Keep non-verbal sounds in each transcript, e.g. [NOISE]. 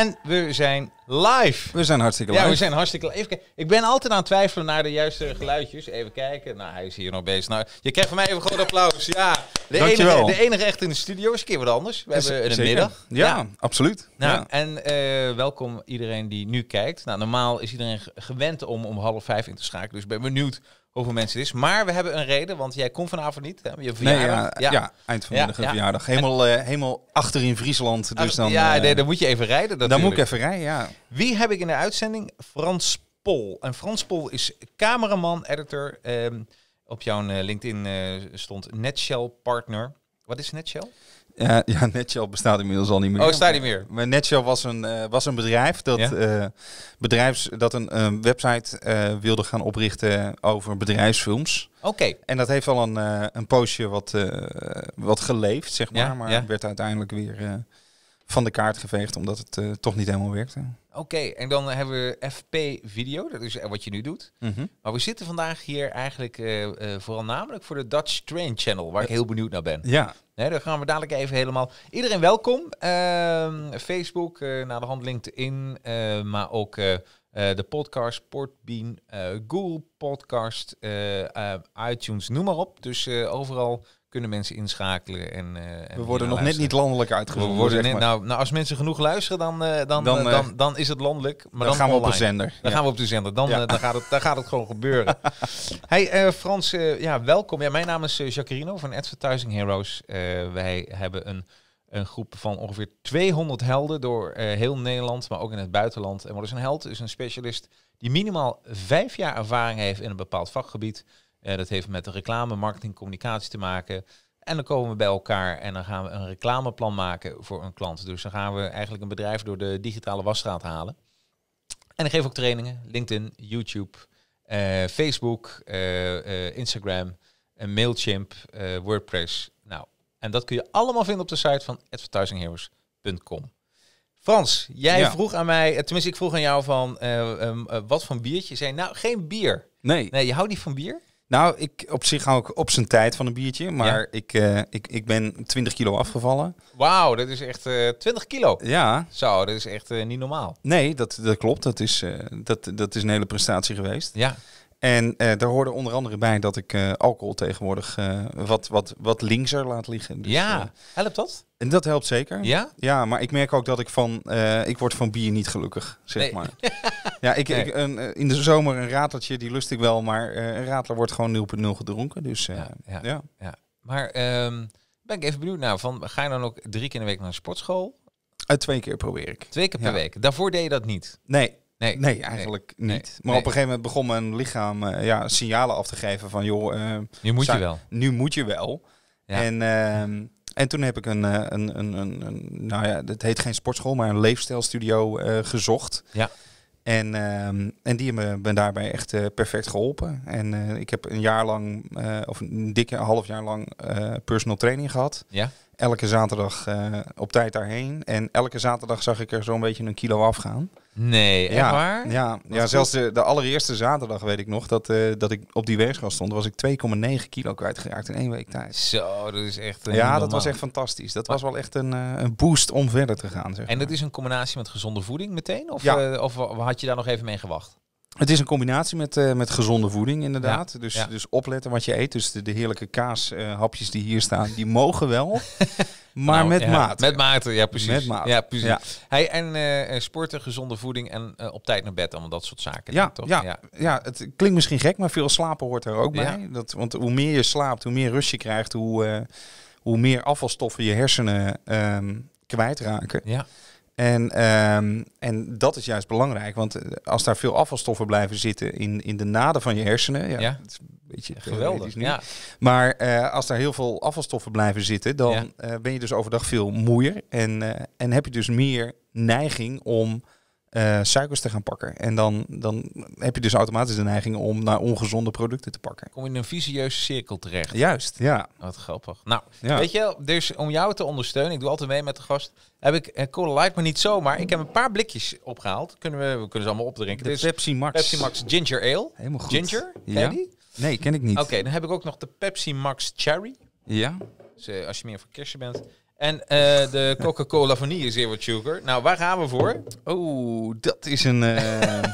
En we zijn live. We zijn hartstikke live. Ja, we zijn hartstikke live. Even kijken. ik ben altijd aan het twijfelen naar de juiste geluidjes. Even kijken. Nou, hij is hier nog bezig. Nou, je krijgt van mij even gewoon applaus. Ja, de, enige, de enige echt in de studio is een keer wat anders. We hebben een middag. Ja, absoluut. Nou, ja. En eh, welkom iedereen die nu kijkt. Nou, normaal is iedereen gewend om om half vijf in te schakelen. Dus ik ben benieuwd over mensen is. Maar we hebben een reden, want jij komt vanavond niet. Hè? Je verjaardag. ja, ja. eind van de verjaardag. Helemaal, eh, helemaal achter in Friesland. dus dan, ja, nee, eh, dan moet je even rijden. Natuurlijk. Dan moet ik even rijden, ja. Wie heb ik in de uitzending? Frans Pol. En Frans Pol is cameraman, editor. Ehm, op jouw eh, LinkedIn stond Netshell Partner. Wat is Netshell? Ja, ja, [LAUGHS] bestaat inmiddels al niet meer. Oh, staat niet meer. Maar was een, eh, was een bedrijf dat, eh, bedrijfs, dat een website eh, wilde gaan oprichten over bedrijfsfilms. Oké. En dat heeft al een, een poosje wat, wat geleefd, zeg maar. maar werd uiteindelijk weer van de kaart geveegd omdat het toch niet helemaal werkte. Oké, en dan hebben we FP Video, dat is eh, wat je nu doet. Mhm. Maar we zitten vandaag hier eigenlijk eh, eh, vooral namelijk voor de Dutch Train Channel, waar ik heel benieuwd naar ben. Ja. daar gaan we dadelijk even helemaal. Iedereen welkom. Ehm, Facebook, naar de hand LinkedIn, maar ook de podcast, Portbean, Google Podcast, iTunes, noem maar op. Dus overal kunnen mensen inschakelen. En, eh, we worden nog net niet landelijk uitgevoerd. We worden nou, nou, als mensen genoeg luisteren, dan, eh, dan, dan, eh, dan, dan, is het landelijk. Maar dan, gaan we op de zender. Dan gaan we op de zender. Dan, dan, gaat, het, dan gaat het gewoon gebeuren. [LAUGHS] hey Frans, ja, welkom. Ja, mijn naam is Jacarino van Advertising Heroes. wij hebben een een groep van ongeveer 200 helden door heel Nederland, maar ook in het buitenland. En wat is een held? Is een specialist die minimaal vijf jaar ervaring heeft in een bepaald vakgebied. Eh, dat heeft met de reclame, marketing, communicatie te maken. En dan komen we bij elkaar en dan gaan we een reclameplan maken voor een klant. Dus dan gaan we eigenlijk een bedrijf door de digitale wasstraat halen. En ik geef ook trainingen, LinkedIn, YouTube, eh, Facebook, eh, Instagram, Mailchimp, WordPress. Nou, en dat kun je allemaal vinden op de site van advertisingheroes.com. Frans, jij vroeg aan mij, tenminste ik vroeg aan jou van ehm, wat voor biertje? Je zei nou geen bier. Nee. Nee, je houdt niet van bier? Nou, ik op zich hou ik op zijn tijd van een biertje. Maar ik, eh, ik, ik ben 20 kilo afgevallen. Wauw, dat is echt uh, eh, 20 kilo. Ja. Zo, dat is echt eh, niet normaal. Nee, dat, dat klopt. Dat is, dat, dat is een hele prestatie geweest. Ja. En eh, daar hoorde onder andere bij dat ik eh, alcohol tegenwoordig eh, wat, wat, wat linkser laat liggen. Dus, ja, helpt dat? En dat helpt zeker. Ja? Ja, maar ik merk ook dat ik van... ik word van bier niet gelukkig, zeg maar. [LAUGHS] ja, ik, in de zomer een rateltje, die lust ik wel. Maar een ratler wordt gewoon 0,0 gedronken. Dus ja, ja, ja. Maar ehm, ben ik even benieuwd naar. Van, ga je dan ook drie keer in de week naar een sportschool? Uit twee keer probeer ik. Twee keer per week. Daarvoor deed je dat niet? Nee, Nee, nee eigenlijk nee, niet. maar op een gegeven moment begon mijn lichaam eh, ja, signalen af te geven van joh, eh, nu moet je wel. Nu moet je wel. Ja. En, ehm, en toen heb ik een, eh, een, een, een, een nou ja, het heet geen sportschool, maar een leefstijlstudio gezocht. Ja. En, ehm, en die hebben me daarbij echt perfect geholpen. En ik heb een jaar lang, of een dikke half jaar lang personal training gehad. Ja elke zaterdag eh, op tijd daarheen. En elke zaterdag zag ik er zo'n beetje een kilo afgaan. Nee, echt ja, waar? Ja, ja zelfs de, de, allereerste zaterdag weet ik nog dat, eh, dat ik op die weegschaal stond, was ik 2,9 kilo kwijtgeraakt in één week tijd. Zo, dat is echt. ja, dat was echt fantastisch. Dat was wel echt een, eh, een boost om verder te gaan. Zeg en dat is een combinatie met gezonde voeding meteen? Of, ja. of had je daar nog even mee gewacht? Het is een combinatie met, eh, met gezonde voeding, inderdaad. dus, dus opletten wat je eet. Dus de, heerlijke kaashapjes eh, die hier staan, die mogen wel. [LAUGHS] Maar nou, met ja, maat. Met maat, ja precies. Met Ja, precies. Ja. en eh, sporten, gezonde voeding en op tijd naar bed, allemaal dat soort zaken. Ja, toch? Ja, ja, het klinkt misschien gek, maar veel slapen hoort er ook bij. Dat, want hoe meer je slaapt, hoe meer rust je krijgt, hoe, hoe meer afvalstoffen je hersenen ehm, kwijtraken. Ja. En, ehm, en dat is juist belangrijk, want eh, als daar veel afvalstoffen blijven zitten in, in de naden van je hersenen, ja, Het is een beetje geweldig. Maar eh, als daar heel veel afvalstoffen blijven zitten, dan eh, ben je dus overdag veel moeier en, en heb je dus meer neiging om eh, suikers te gaan pakken. En dan, dan heb je dus automatisch de neiging om naar ongezonde producten te pakken. Kom je in een visieuze cirkel terecht. Juist, ja. Wat grappig. Nou, weet je, dus om jou te ondersteunen, ik doe altijd mee met de gast, heb ik uh, Cola Light, maar niet zomaar. Ik heb een paar blikjes opgehaald. Kunnen we, we kunnen ze allemaal opdrinken. De dus Pepsi Max. Pepsi Max Ginger Ale. Helemaal goed. Ginger, ken ja. Nee, ken ik niet. Oké, dan heb ik ook nog de Pepsi Max Cherry. Ja. Dus, eh, als je meer voor kersen bent. En eh, de Coca-Cola vanille zero sugar. Nou, waar gaan we voor? Oh, dat is een, eh, [LAUGHS]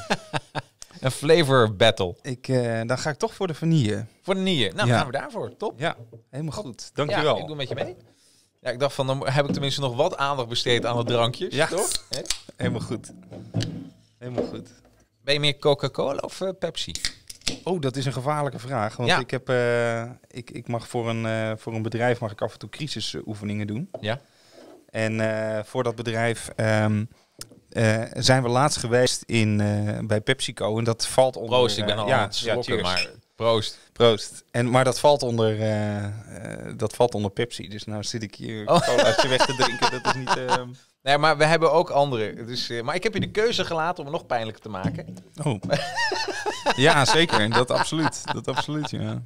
een flavor battle. Ik, eh, dan ga ik toch voor de vanille. Voor de vanille. Nou, ja. gaan we daarvoor. Top. Ja, helemaal Top. goed. Dankjewel. Ja, ik doe met je mee. Ja, ik dacht van, dan heb ik tenminste nog wat aandacht besteed aan de drankjes. Ja, toch? Helemaal goed. Helemaal goed. Ben je meer Coca-Cola of Pepsi? Oh, dat is een gevaarlijke vraag. Want ik, heb, eh, ik, ik mag voor een, eh, voor een bedrijf mag ik af en toe crisisoefeningen doen. Ja. En eh, voor dat bedrijf ehm, zijn we laatst geweest in, bij PepsiCo. En dat valt onder... Proost, ik ben al aan het slokken, ja, maar proost. Proost. En, maar dat valt, onder, dat valt onder Pepsi. Dus nou zit ik hier oh. weg te drinken. Dat is niet... Ehm, Nee, maar we hebben ook andere. Dus, uh, maar ik heb je de keuze gelaten om het nog pijnlijker te maken. Oh. ja, zeker. Dat absoluut. Dat absoluut, ja.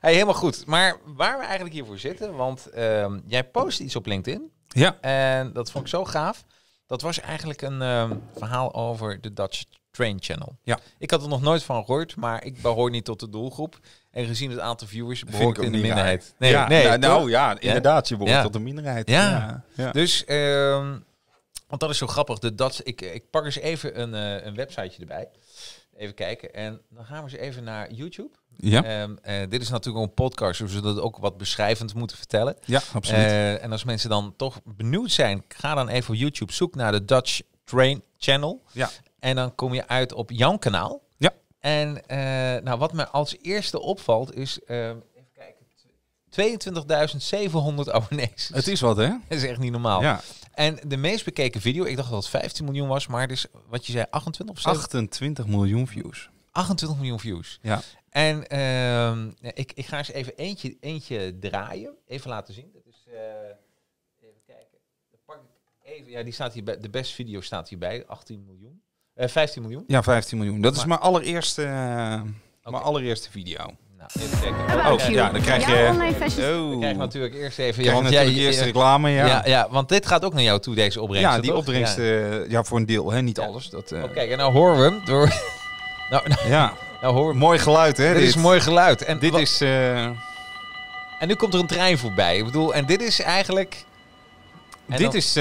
Hey, helemaal goed. Maar waar we eigenlijk hiervoor zitten, want ehm, jij post iets op LinkedIn. Ja. En dat vond ik zo gaaf. Dat was eigenlijk een ehm, verhaal over de Dutch Train Channel. Ja. Ik had er nog nooit van gehoord, maar ik behoor niet tot de doelgroep. En gezien het aantal viewers behoor ik in de minderheid. Nee, ja, nee, nou, nou ja, inderdaad, je behoort tot de minderheid. Ja. ja. Dus... Ehm, want dat is zo grappig. De Dutch, ik, ik pak eens even een, uh, een websiteje erbij. Even kijken. En dan gaan we eens even naar YouTube. Ja. Ehm, eh, dit is natuurlijk een podcast, dus we zullen dat ook wat beschrijvend moeten vertellen. Ja, absoluut. Eh, en als mensen dan toch benieuwd zijn, ga dan even op YouTube. Zoek naar de Dutch Train Channel. Ja. En dan kom je uit op Jan kanaal. Ja. En nou, wat me als eerste opvalt is... Ehm, even kijken. 22.700 abonnees. Het is wat, hè? [LAUGHS] Dat is echt niet normaal. Ja. En de meest bekeken video, ik dacht dat het 15 miljoen was, maar dus wat je zei, 28 of 28 miljoen views. 28 miljoen views. Ja. En ehm, ik, ik ga eens even eentje, eentje draaien, even laten zien. Dat is, eh, even kijken. Dat pak ik even, ja, die staat hier bij, de best video staat hierbij, 18 miljoen. Uh, eh, 15 miljoen? Ja, 15 miljoen. Dat is mijn allereerste, eh, mijn allereerste video. Oh, ja, dan krijg je... Oh. krijg natuurlijk eerst even... je eerste eerst reclame, ja. ja. ja. want dit gaat ook naar jou toe, deze opbrengst. Ja, die toch? opbrengst, eh, ja. voor een deel, hè, niet alles. Eh, Oké, en nou horen we hem. Door... [LAUGHS] Nou, nou, ja. [LAUGHS] nou horen we Mooi geluid, hè? Dit, is mooi geluid. En dit is... Eh, en nu komt er een trein voorbij. Ik bedoel, en dit is eigenlijk... dit is...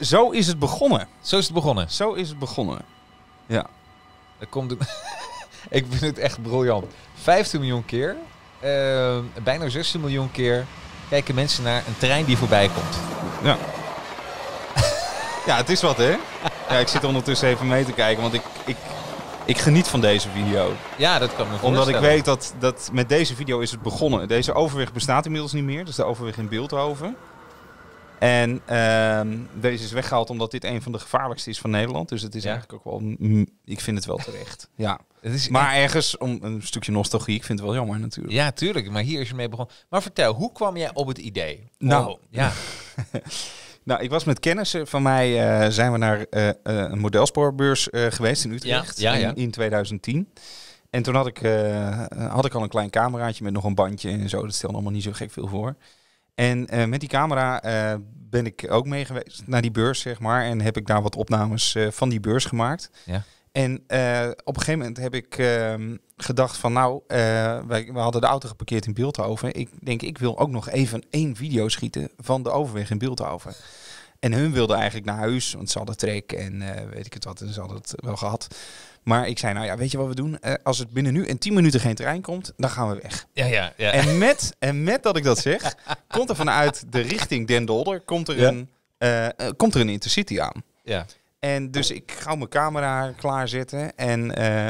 zo is het begonnen. Zo is het begonnen? Zo is het begonnen, ja. Er komt... [LAUGHS] [LAUGHS] ik vind het echt briljant. 15 miljoen keer, eh, bijna 16 miljoen keer, kijken mensen naar een trein die voorbij komt. Ja. [LAUGHS] ja, het is wat, hè? Ja, ik zit ondertussen even mee te kijken, want ik, ik, ik geniet van deze video. Ja, dat kan me Omdat ik weet dat, dat met deze video is het begonnen. Deze overweg bestaat inmiddels niet meer, dus de overweg in Beeldhoven. En ehm, deze is weggehaald omdat dit een van de gevaarlijkste is van Nederland. Dus het is eigenlijk ook wel. Ik vind het wel terecht. ja maar ergens, om een stukje nostalgie, ik vind het wel jammer natuurlijk. Ja, tuurlijk. Maar hier is je mee begonnen. Maar vertel, hoe kwam jij op het idee? Nou, oh, ja. [LAUGHS] nou, ik was met kennissen van mij, eh, zijn we naar eh, eh, een modelspoorbeurs geweest in Utrecht ja, In, 2010. En toen had ik, had ik al een klein cameraatje met nog een bandje en zo. Dat stelde allemaal niet zo gek veel voor. En met die camera ben ik ook mee geweest naar die beurs, zeg maar. En heb ik daar wat opnames van die beurs gemaakt. Ja. En eh, op een gegeven moment heb ik ehm, gedacht van nou, eh, wij, we hadden de auto geparkeerd in Beeldhoven. Ik denk, ik wil ook nog even één video schieten van de overweg in Beeldhoven. En hun wilden eigenlijk naar huis, want ze hadden trek en eh, weet ik het wat, en ze hadden het wel gehad. Maar ik zei, nou ja, weet je wat we doen? als het binnen nu en 10 minuten geen terrein komt, dan gaan we weg. Ja, ja, ja. En, met, en met dat ik dat zeg, komt er vanuit de richting Den Dolder, komt er, een, komt er een intercity aan. Ja. En dus ik ga mijn camera klaarzetten en, eh,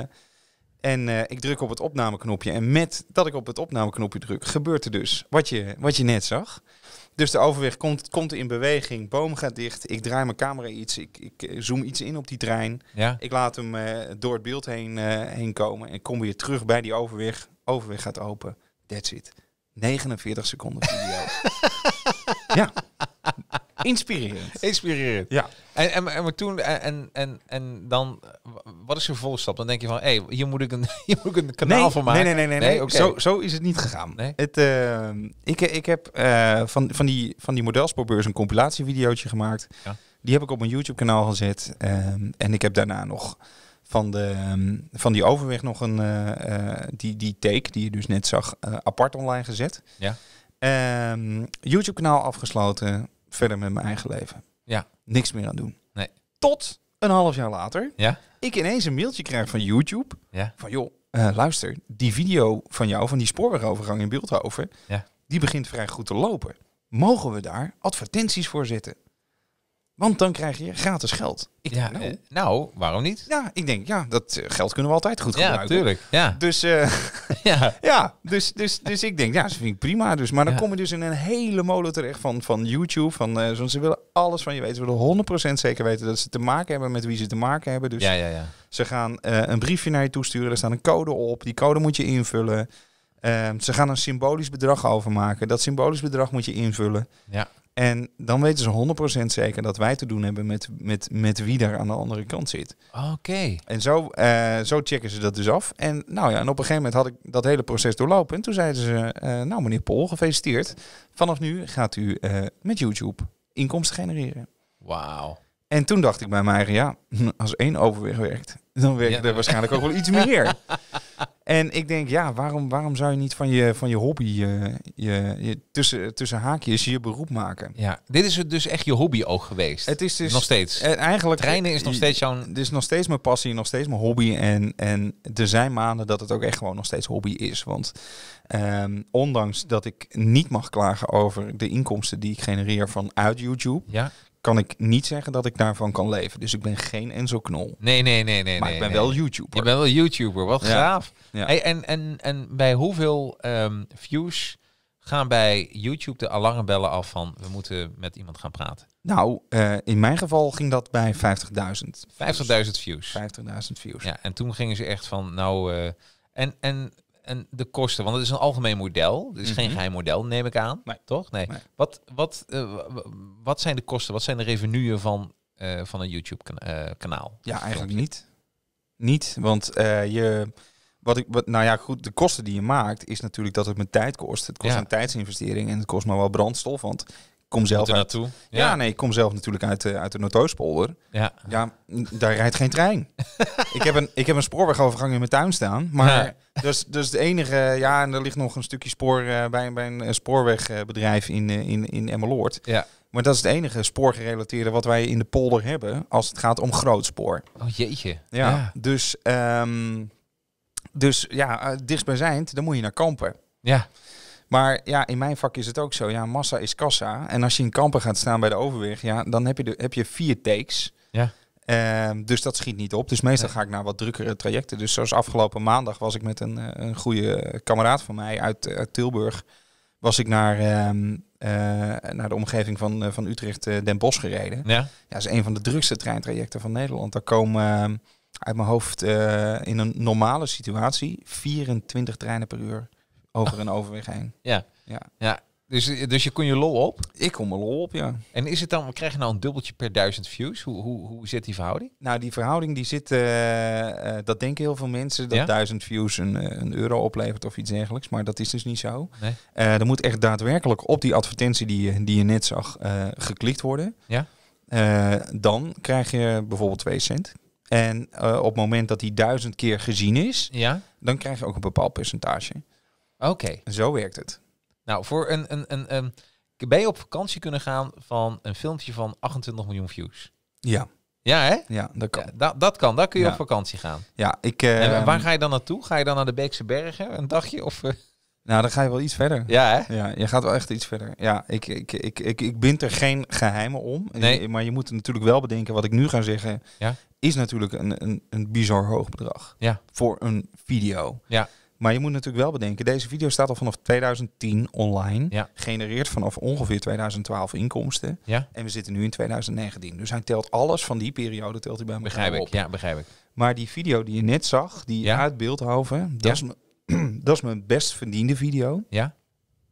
en eh, ik druk op het opnameknopje. En met dat ik op het opnameknopje druk, gebeurt er dus wat je, wat je net zag. Dus de overweg komt, komt in beweging, boom gaat dicht, ik draai mijn camera iets, ik, ik eh, zoom iets in op die trein. Ja. Ik laat hem door het beeld heen, heen komen en kom weer terug bij die overweg. Overweg gaat open, that's it. 49 seconden video. [LAUGHS] ja. Inspirerend. Inspirerend. Ja. En, en, en toen, en, en, en dan, wat is je volgstap? Dan denk je van, hé, hey, hier moet ik een, [LAUGHS] hier moet ik een kanaal nee, voor maken. Nee, nee, nee. nee, nee. Zo, zo is het niet gegaan. Het, ehm, ik, ik heb eh, van, van, die, van die modelspoorbeurs een compilatievideootje gemaakt. Ja. Die heb ik op mijn YouTube-kanaal gezet. Ehm, en ik heb daarna nog van, de, ehm, van die overweg nog een, eh, eh, die, die take die je dus net zag, apart online gezet. Ja. YouTube-kanaal afgesloten verder met mijn eigen leven. Ja. Niks meer aan doen. Nee. Tot een half jaar later, ja? ik ineens een mailtje krijg van YouTube. Ja? Van joh, eh, luister, die video van jou, van die spoorwegovergang in Beeldhoven, ja. die begint vrij goed te lopen. Mogen we daar advertenties voor zetten? Want dan krijg je gratis geld. Ik nou, eh, nou, waarom niet? Ja, ik denk, ja, dat eh, geld kunnen we altijd goed gebruiken. Ja, natuurlijk. Ja. Dus, eh, [LAUGHS] ja. [LAUGHS] ja. dus, dus, dus ik denk, ja, ze vind ik prima. Dus. Maar dan ja. kom je dus in een hele molen terecht van, van YouTube. Van, uh, ze willen alles van je weten. Ze willen 100% zeker weten dat ze te maken hebben met wie ze te maken hebben. Dus ja, ja, ja. ze gaan een briefje naar je toesturen. Er staat een code op. Die code moet je invullen. Ehm, ze gaan een symbolisch bedrag overmaken. Dat symbolisch bedrag moet je invullen. Ja. En dan weten ze 100% zeker dat wij te doen hebben met, met, met wie daar aan de andere kant zit. Oké. En zo, eh, zo checken ze dat dus af. En, nou ja, en op een gegeven moment had ik dat hele proces doorlopen. En toen zeiden ze, eh, nou meneer Pol, gefeliciteerd. Vanaf nu gaat u eh, met YouTube inkomsten genereren. Wauw. En toen dacht ik bij mij, ja, hm, als één overweg werkt, dan werkt er waarschijnlijk ook wel iets meer. [LAUGHS] En ik denk, ja, waarom, waarom zou je niet van je, van je hobby, eh, je, je, tussen, tussen haakjes, je beroep maken? Ja, dit is dus echt je hobby ook geweest. Het is dus nog steeds. Eh, eigenlijk, Trainen is nog steeds zo'n. Het is nog steeds mijn passie, nog steeds mijn hobby. En, en er zijn maanden dat het ook echt gewoon nog steeds hobby is. Want ehm, ondanks dat ik niet mag klagen over de inkomsten die ik genereer vanuit YouTube, ja kan ik niet zeggen dat ik daarvan kan leven. Dus ik ben geen Enzo Knol. Nee, nee, nee, nee. Maar ik ben wel YouTuber. Je bent wel YouTuber, wat gaaf. Hey, en, en, en bij hoeveel ehm, views gaan bij YouTube de alarmbellen af van we moeten met iemand gaan praten? Nou, eh, in mijn geval ging dat bij 50.000. 50.000 views. 50.000 views. Ja, en toen gingen ze echt van nou. Eh, en, en en de kosten, want het is een algemeen model. Het is geen mhm. geheim model, neem ik aan. Toch? Nee. Wat, wat, eh, wat zijn de kosten? Wat zijn de revenuen van, eh, van een YouTube-kanaal? Eh, ja, eigenlijk niet. Niet, want je. Wat ik, wat, nou ja, goed, de kosten die je maakt is natuurlijk dat het mijn tijd kost. Het kost een tijdsinvestering en het kost maar wel brandstof. Want kom zelf naartoe. ja. nee, ik kom zelf natuurlijk uit, eh, uit de Noordoostpolder. Ja. ja, daar rijdt geen trein. [LAUGHS] ik, heb een, ik heb een spoorwegovergang in mijn tuin staan. Maar dus, dus de enige, ja, en er ligt nog een stukje spoor eh, bij, bij een eh, spoorwegbedrijf in, in, in Emmeloord. Ja. Maar dat is het enige spoorgerelateerde wat wij in de polder hebben als het gaat om grootspoor. Oh jeetje. Ja, ja. dus, um, dus ja, dichtstbijzijnd, dan moet je naar Kampen. Ja. Maar ja, in mijn vak is het ook zo. Ja, massa is kassa. En als je in kampen gaat staan bij de overweg, ja, dan heb je, de, heb je vier takes. Ja. Ehm, dus dat schiet niet op. Dus meestal ga ik naar wat drukkere trajecten. Dus zoals afgelopen maandag was ik met een, eh, een goede kameraad van mij uit, eh, uit Tilburg. Was ik naar, ehm, eh, naar de omgeving van, van Utrecht Den Bosch gereden. Ja. ja, dat is een van de drukste treintrajecten van Nederland. Daar komen ehm, uit mijn hoofd in een normale situatie 24 treinen per uur over en overweg heen. Ja. ja. ja. Dus, dus je kon je lol op? Ik kom mijn lol op, ja. En is het dan, krijg je nou een dubbeltje per duizend views? Hoe, hoe, hoe zit die verhouding? Nou, die verhouding die zit, eh, eh, dat denken heel veel mensen, dat duizend views een, eh, een, euro oplevert of iets dergelijks. Maar dat is dus niet zo. Nee. er moet echt daadwerkelijk op die advertentie die, die je net zag geklikt worden. Ja? dan krijg je bijvoorbeeld 2 cent. En op het moment dat die duizend keer gezien is, ja? dan krijg je ook een bepaald percentage. Oké. Zo werkt het. Nou, voor een, een, een, ben je op vakantie kunnen gaan van een filmpje van 28 miljoen views? Ja. Ja, hè? Ja, dat kan. Ja, dat kan, daar kun je op vakantie gaan. Ja, ik... en ehm, waar ga je dan naartoe? Ga je dan naar de Beekse Bergen een dagje? Of, eh? Nou, dan ga je wel iets verder. Ja, hè? Ja, je gaat wel echt iets verder. Ja, ik, ik, ik, ik, ik bind er geen geheimen om. Nee. Maar je moet natuurlijk wel bedenken, wat ik nu ga zeggen, ja? is natuurlijk een, een, een bizar hoog bedrag. Ja. Voor een video. Ja. Maar je moet natuurlijk wel bedenken, deze video staat al vanaf 2010 online. Ja. Genereert vanaf ongeveer 2012 inkomsten. En we zitten nu in 2019. Dus hij telt alles van die periode telt hij bij elkaar begrijp ik, Ja, begrijp ik. Maar die video die je net zag, die uit Beeldhoven, dat, is [CLEARS THROAT] dat is mijn best verdiende video. Ja.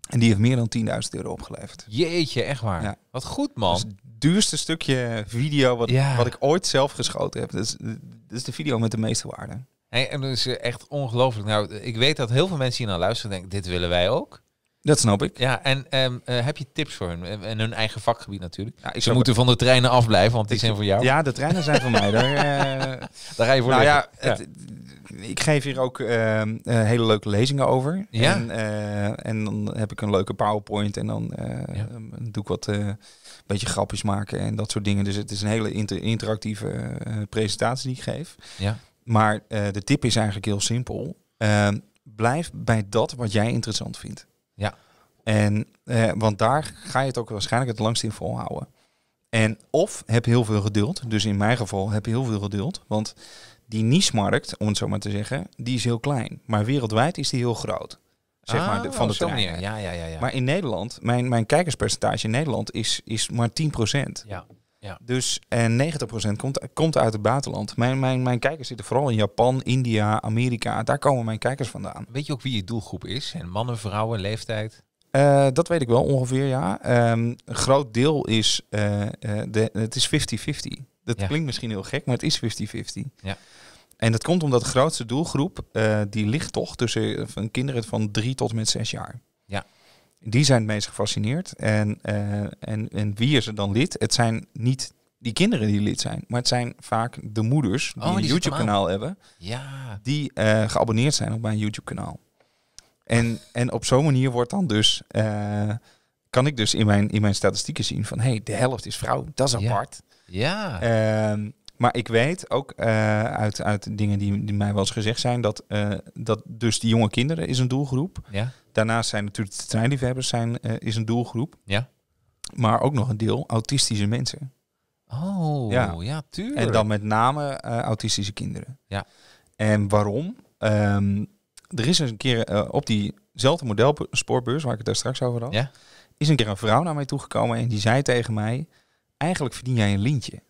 En die heeft meer dan 10.000 euro opgeleverd. Jeetje, echt waar. Ja. Wat goed, man. het duurste stukje video wat, wat ik ooit zelf geschoten heb. Dat is, dat is de video met de meeste waarde en dat is eh, echt ongelooflijk. Nou, ik weet dat heel veel mensen hier naar luisteren denken, dit willen wij ook. Dat snap ik. Ja, en ehm, eh, heb je tips voor hun? En hun eigen vakgebied natuurlijk. Ja, nou, ik Ze moeten van de treinen afblijven, want die zijn voor jou. Ja, de treinen zijn voor mij. Daar, eh, [LAUGHS] daar ga je voor. Nou ja, ik geef hier ook ehm, hele leuke lezingen over. Ja? En, en, dan heb ik een leuke PowerPoint en dan ehm, doe ik wat beetje grapjes maken en dat soort dingen. Dus het is een hele interactieve presentatie die ik geef. Ja. Maar eh, de tip is eigenlijk heel simpel. Ehm, blijf bij dat wat jij interessant vindt. Ja. En, eh, want daar ga je het ook waarschijnlijk het langst in volhouden. En of heb heel veel geduld. Dus in mijn geval heb je heel veel geduld. Want die niche-markt, om het zo maar te zeggen, die is heel klein. Maar wereldwijd is die heel groot. Zeg ah, maar, de, ah, van de oh, Ja, ja, ja, ja, Maar in Nederland, mijn, mijn kijkerspercentage in Nederland is, is maar 10%. Ja. Ja. Dus en 90% komt, komt uit het buitenland. Mijn, mijn, mijn kijkers zitten vooral in Japan, India, Amerika. Daar komen mijn kijkers vandaan. Weet je ook wie je doelgroep is? En mannen, vrouwen, leeftijd? Eh, dat weet ik wel ongeveer, ja. Ehm, een groot deel is, eh, eh, de, het is 50-50. Dat klinkt misschien heel gek, maar het is 50-50. Ja. En dat komt omdat de grootste doelgroep, die ligt toch tussen van kinderen van drie tot met zes jaar die zijn het meest gefascineerd. En, eh, en, en wie is er dan lid? Het zijn niet die kinderen die lid zijn, maar het zijn vaak de moeders oh, die, een YouTube-kanaal hebben, ja. die eh, geabonneerd zijn op mijn YouTube-kanaal. En, en op zo'n manier wordt dan dus, eh, kan ik dus in mijn, in mijn statistieken zien van hé, hey, de helft is vrouw, dat is apart. Ja. Ehm, maar ik weet ook uit, uit dingen die, die mij wel eens gezegd zijn, dat, dat dus die jonge kinderen is een doelgroep. Ja. Daarnaast zijn natuurlijk de treinliefhebbers zijn, eh, is een doelgroep. Ja. Maar ook nog een deel autistische mensen. Oh, ja, tuurlijk. En dan met name eh, autistische kinderen. Ja. En waarom? Ehm, er is eens een keer eh, op diezelfde modelspoorbeurs waar ik het daar straks over had, ja. is een keer een vrouw naar mij toegekomen en die zei tegen mij, eigenlijk verdien jij een lintje.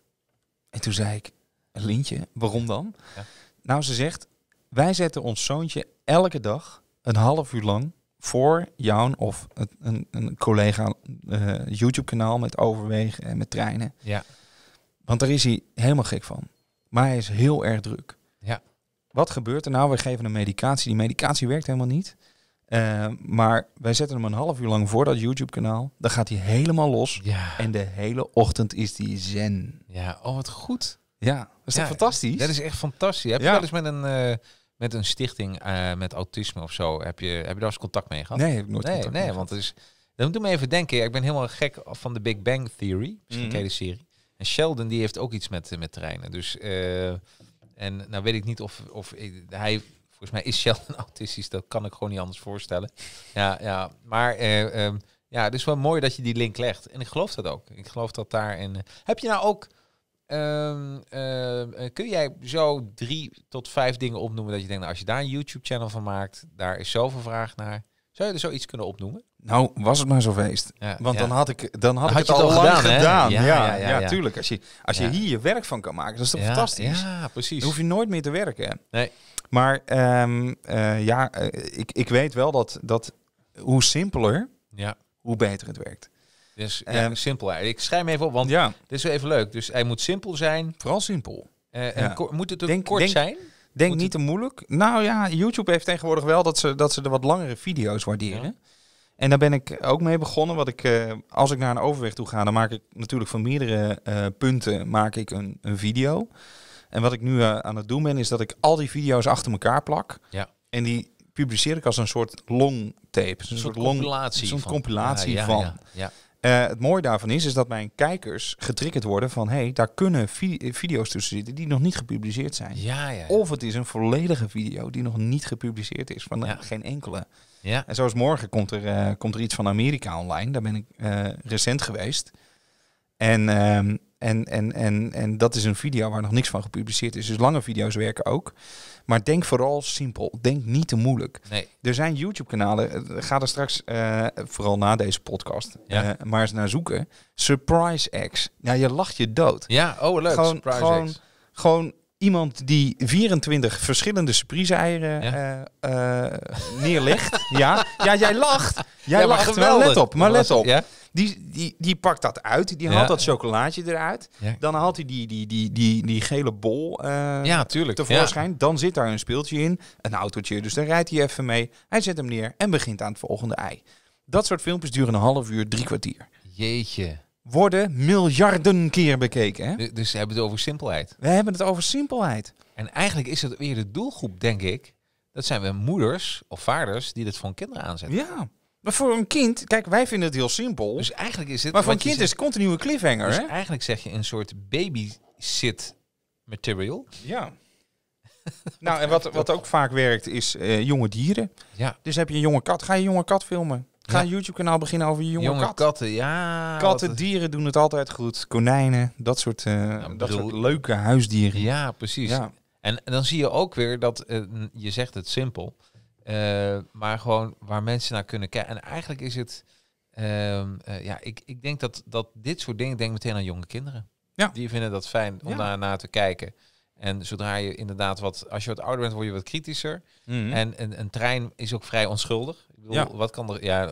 En toen zei ik, een lintje? Waarom dan? Ja. Nou, ze zegt, wij zetten ons zoontje elke dag een half uur lang voor jou of een, een collega eh, YouTube-kanaal met overwegen en met treinen. Ja. Want daar is hij helemaal gek van. Maar hij is heel erg druk. Ja. Wat gebeurt er nou? We geven hem medicatie. Die medicatie werkt helemaal niet. Eh, maar wij zetten hem een half uur lang voor dat YouTube-kanaal. Dan gaat hij helemaal los. Ja. En de hele ochtend is hij zen. Ja, oh wat goed. Ja, dat is ja, fantastisch? Dat is echt fantastisch. Heb je hebt wel eens met een... Eh, met een stichting eh, met autisme of zo. Heb je, heb je daar eens contact mee gehad? Nee, heb ik nooit nee, contact nee, want het is, dat moet me even denken. Ik ben helemaal gek van de Big Bang Theory, misschien hele mhm. serie. En Sheldon die heeft ook iets met, eh, met treinen. Dus, eh, en nou weet ik niet of, of hij volgens mij is Sheldon [LAUGHS] autistisch. Dat kan ik gewoon niet anders voorstellen. Ja, ja. Maar ehm, ja, het is wel mooi dat je die link legt. En ik geloof dat ook. Ik geloof dat daar. heb je nou ook Ehm, ehm, eh, kun jij zo drie tot vijf dingen opnoemen dat je denkt, nou, als je daar een YouTube-channel van maakt, daar is zoveel vraag naar. Zou je er zoiets kunnen opnoemen? Nou, was het maar zo feest. Want dan had ik, dan had, ik het, al, gedaan. gedaan. Ja, ja, ja, tuurlijk. Als je, als je hier je werk van kan maken, dat is toch fantastisch? Ja, precies. Dan hoef je nooit meer te werken. Nee. Maar ehm, eh, ja, eh, ik, ik weet wel dat, dat hoe simpeler, ja. hoe beter het werkt. Dus ja, eh, simpel. Ik schrijf hem even op, want ja. dit is even leuk. Dus hij moet simpel zijn. Vooral simpel. Eh, en moet het ook denk, kort zijn? Denk niet te moeilijk. Nou ja, YouTube heeft tegenwoordig wel dat ze, dat ze de wat langere video's waarderen. En daar ben ik ook mee begonnen. Wat ik, eh, als ik naar een overweg toe ga, dan maak ik natuurlijk van meerdere punten maak ik een, een video. En wat ik nu aan het doen ben, is dat ik al die video's achter elkaar plak. Ja. En die publiceer ik als een soort long tape. Een, soort, long, compilatie. Een van. compilatie van. ja. Eh, het mooie daarvan is, is dat mijn kijkers getriggerd worden van... hé, hey, daar kunnen video's tussen zitten die nog niet gepubliceerd zijn. Ja, ja, Of het is een volledige video die nog niet gepubliceerd is, van eh, ja. geen enkele. Ja. En zoals morgen komt er, eh, komt er iets van Amerika online. Daar ben ik recent geweest. En ehm, en, en, en, en dat is een video waar nog niks van gepubliceerd is. Dus lange video's werken ook. Maar denk vooral simpel. Denk niet te moeilijk. Nee. Er zijn YouTube-kanalen. Eh, ga er straks, eh, vooral na deze podcast, eh, maar eens naar zoeken. Surprise X. Ja, je lacht je dood. Ja, oh leuk. Surprise X. Gewoon iemand die 24 verschillende surprise-eieren eh, eh, neerlegt. [LAUGHS] ja. ja, jij lacht. Jij lacht nou, wel. Let op, maar let op. Die, die, die pakt dat uit. Die haalt dat chocolaatje eruit. Dan haalt hij die, die, die, die, die gele bol eh, ja, tuurlijk. tevoorschijn. Dan zit daar een speeltje in. Een autootje. Dus dan rijdt hij even mee. Hij zet hem neer en begint aan het volgende ei. Dat soort filmpjes duren een half uur, drie kwartier. Jeetje worden miljarden keer bekeken. Hè? Dus, dus, ze hebben het over simpelheid. We hebben het over simpelheid. En eigenlijk is het weer de doelgroep, denk ik. Dat zijn we moeders of vaders die dit voor kinderen aanzetten. Ja. Maar voor een kind, kijk, wij vinden het heel simpel. Dus eigenlijk is het. Maar voor een kind zegt, is continue cliffhanger. Dus hè? eigenlijk zeg je een soort babysit material. Ja. nou, en wat, wat ook vaak werkt is eh, jonge dieren. Ja. Dus heb je een jonge kat, ga je een jonge kat filmen. Ga een YouTube-kanaal beginnen over jonge, jonge katten. Ja, katten, dieren doen het altijd goed. Konijnen, dat soort, eh, leuke huisdieren. Ja, precies. En, dan zie je ook weer dat, eh, je zegt het simpel, eh, maar gewoon waar mensen naar kunnen kijken. En eigenlijk is het, ehm, ja, ik, ik denk dat, dat dit soort dingen, denk meteen aan jonge kinderen. Ja. Die vinden dat fijn om daar naar te kijken. En zodra je inderdaad wat, als je wat ouder bent, word je wat kritischer. Mhm. En een, een trein is ook vrij onschuldig ja. wat kan er... Ja,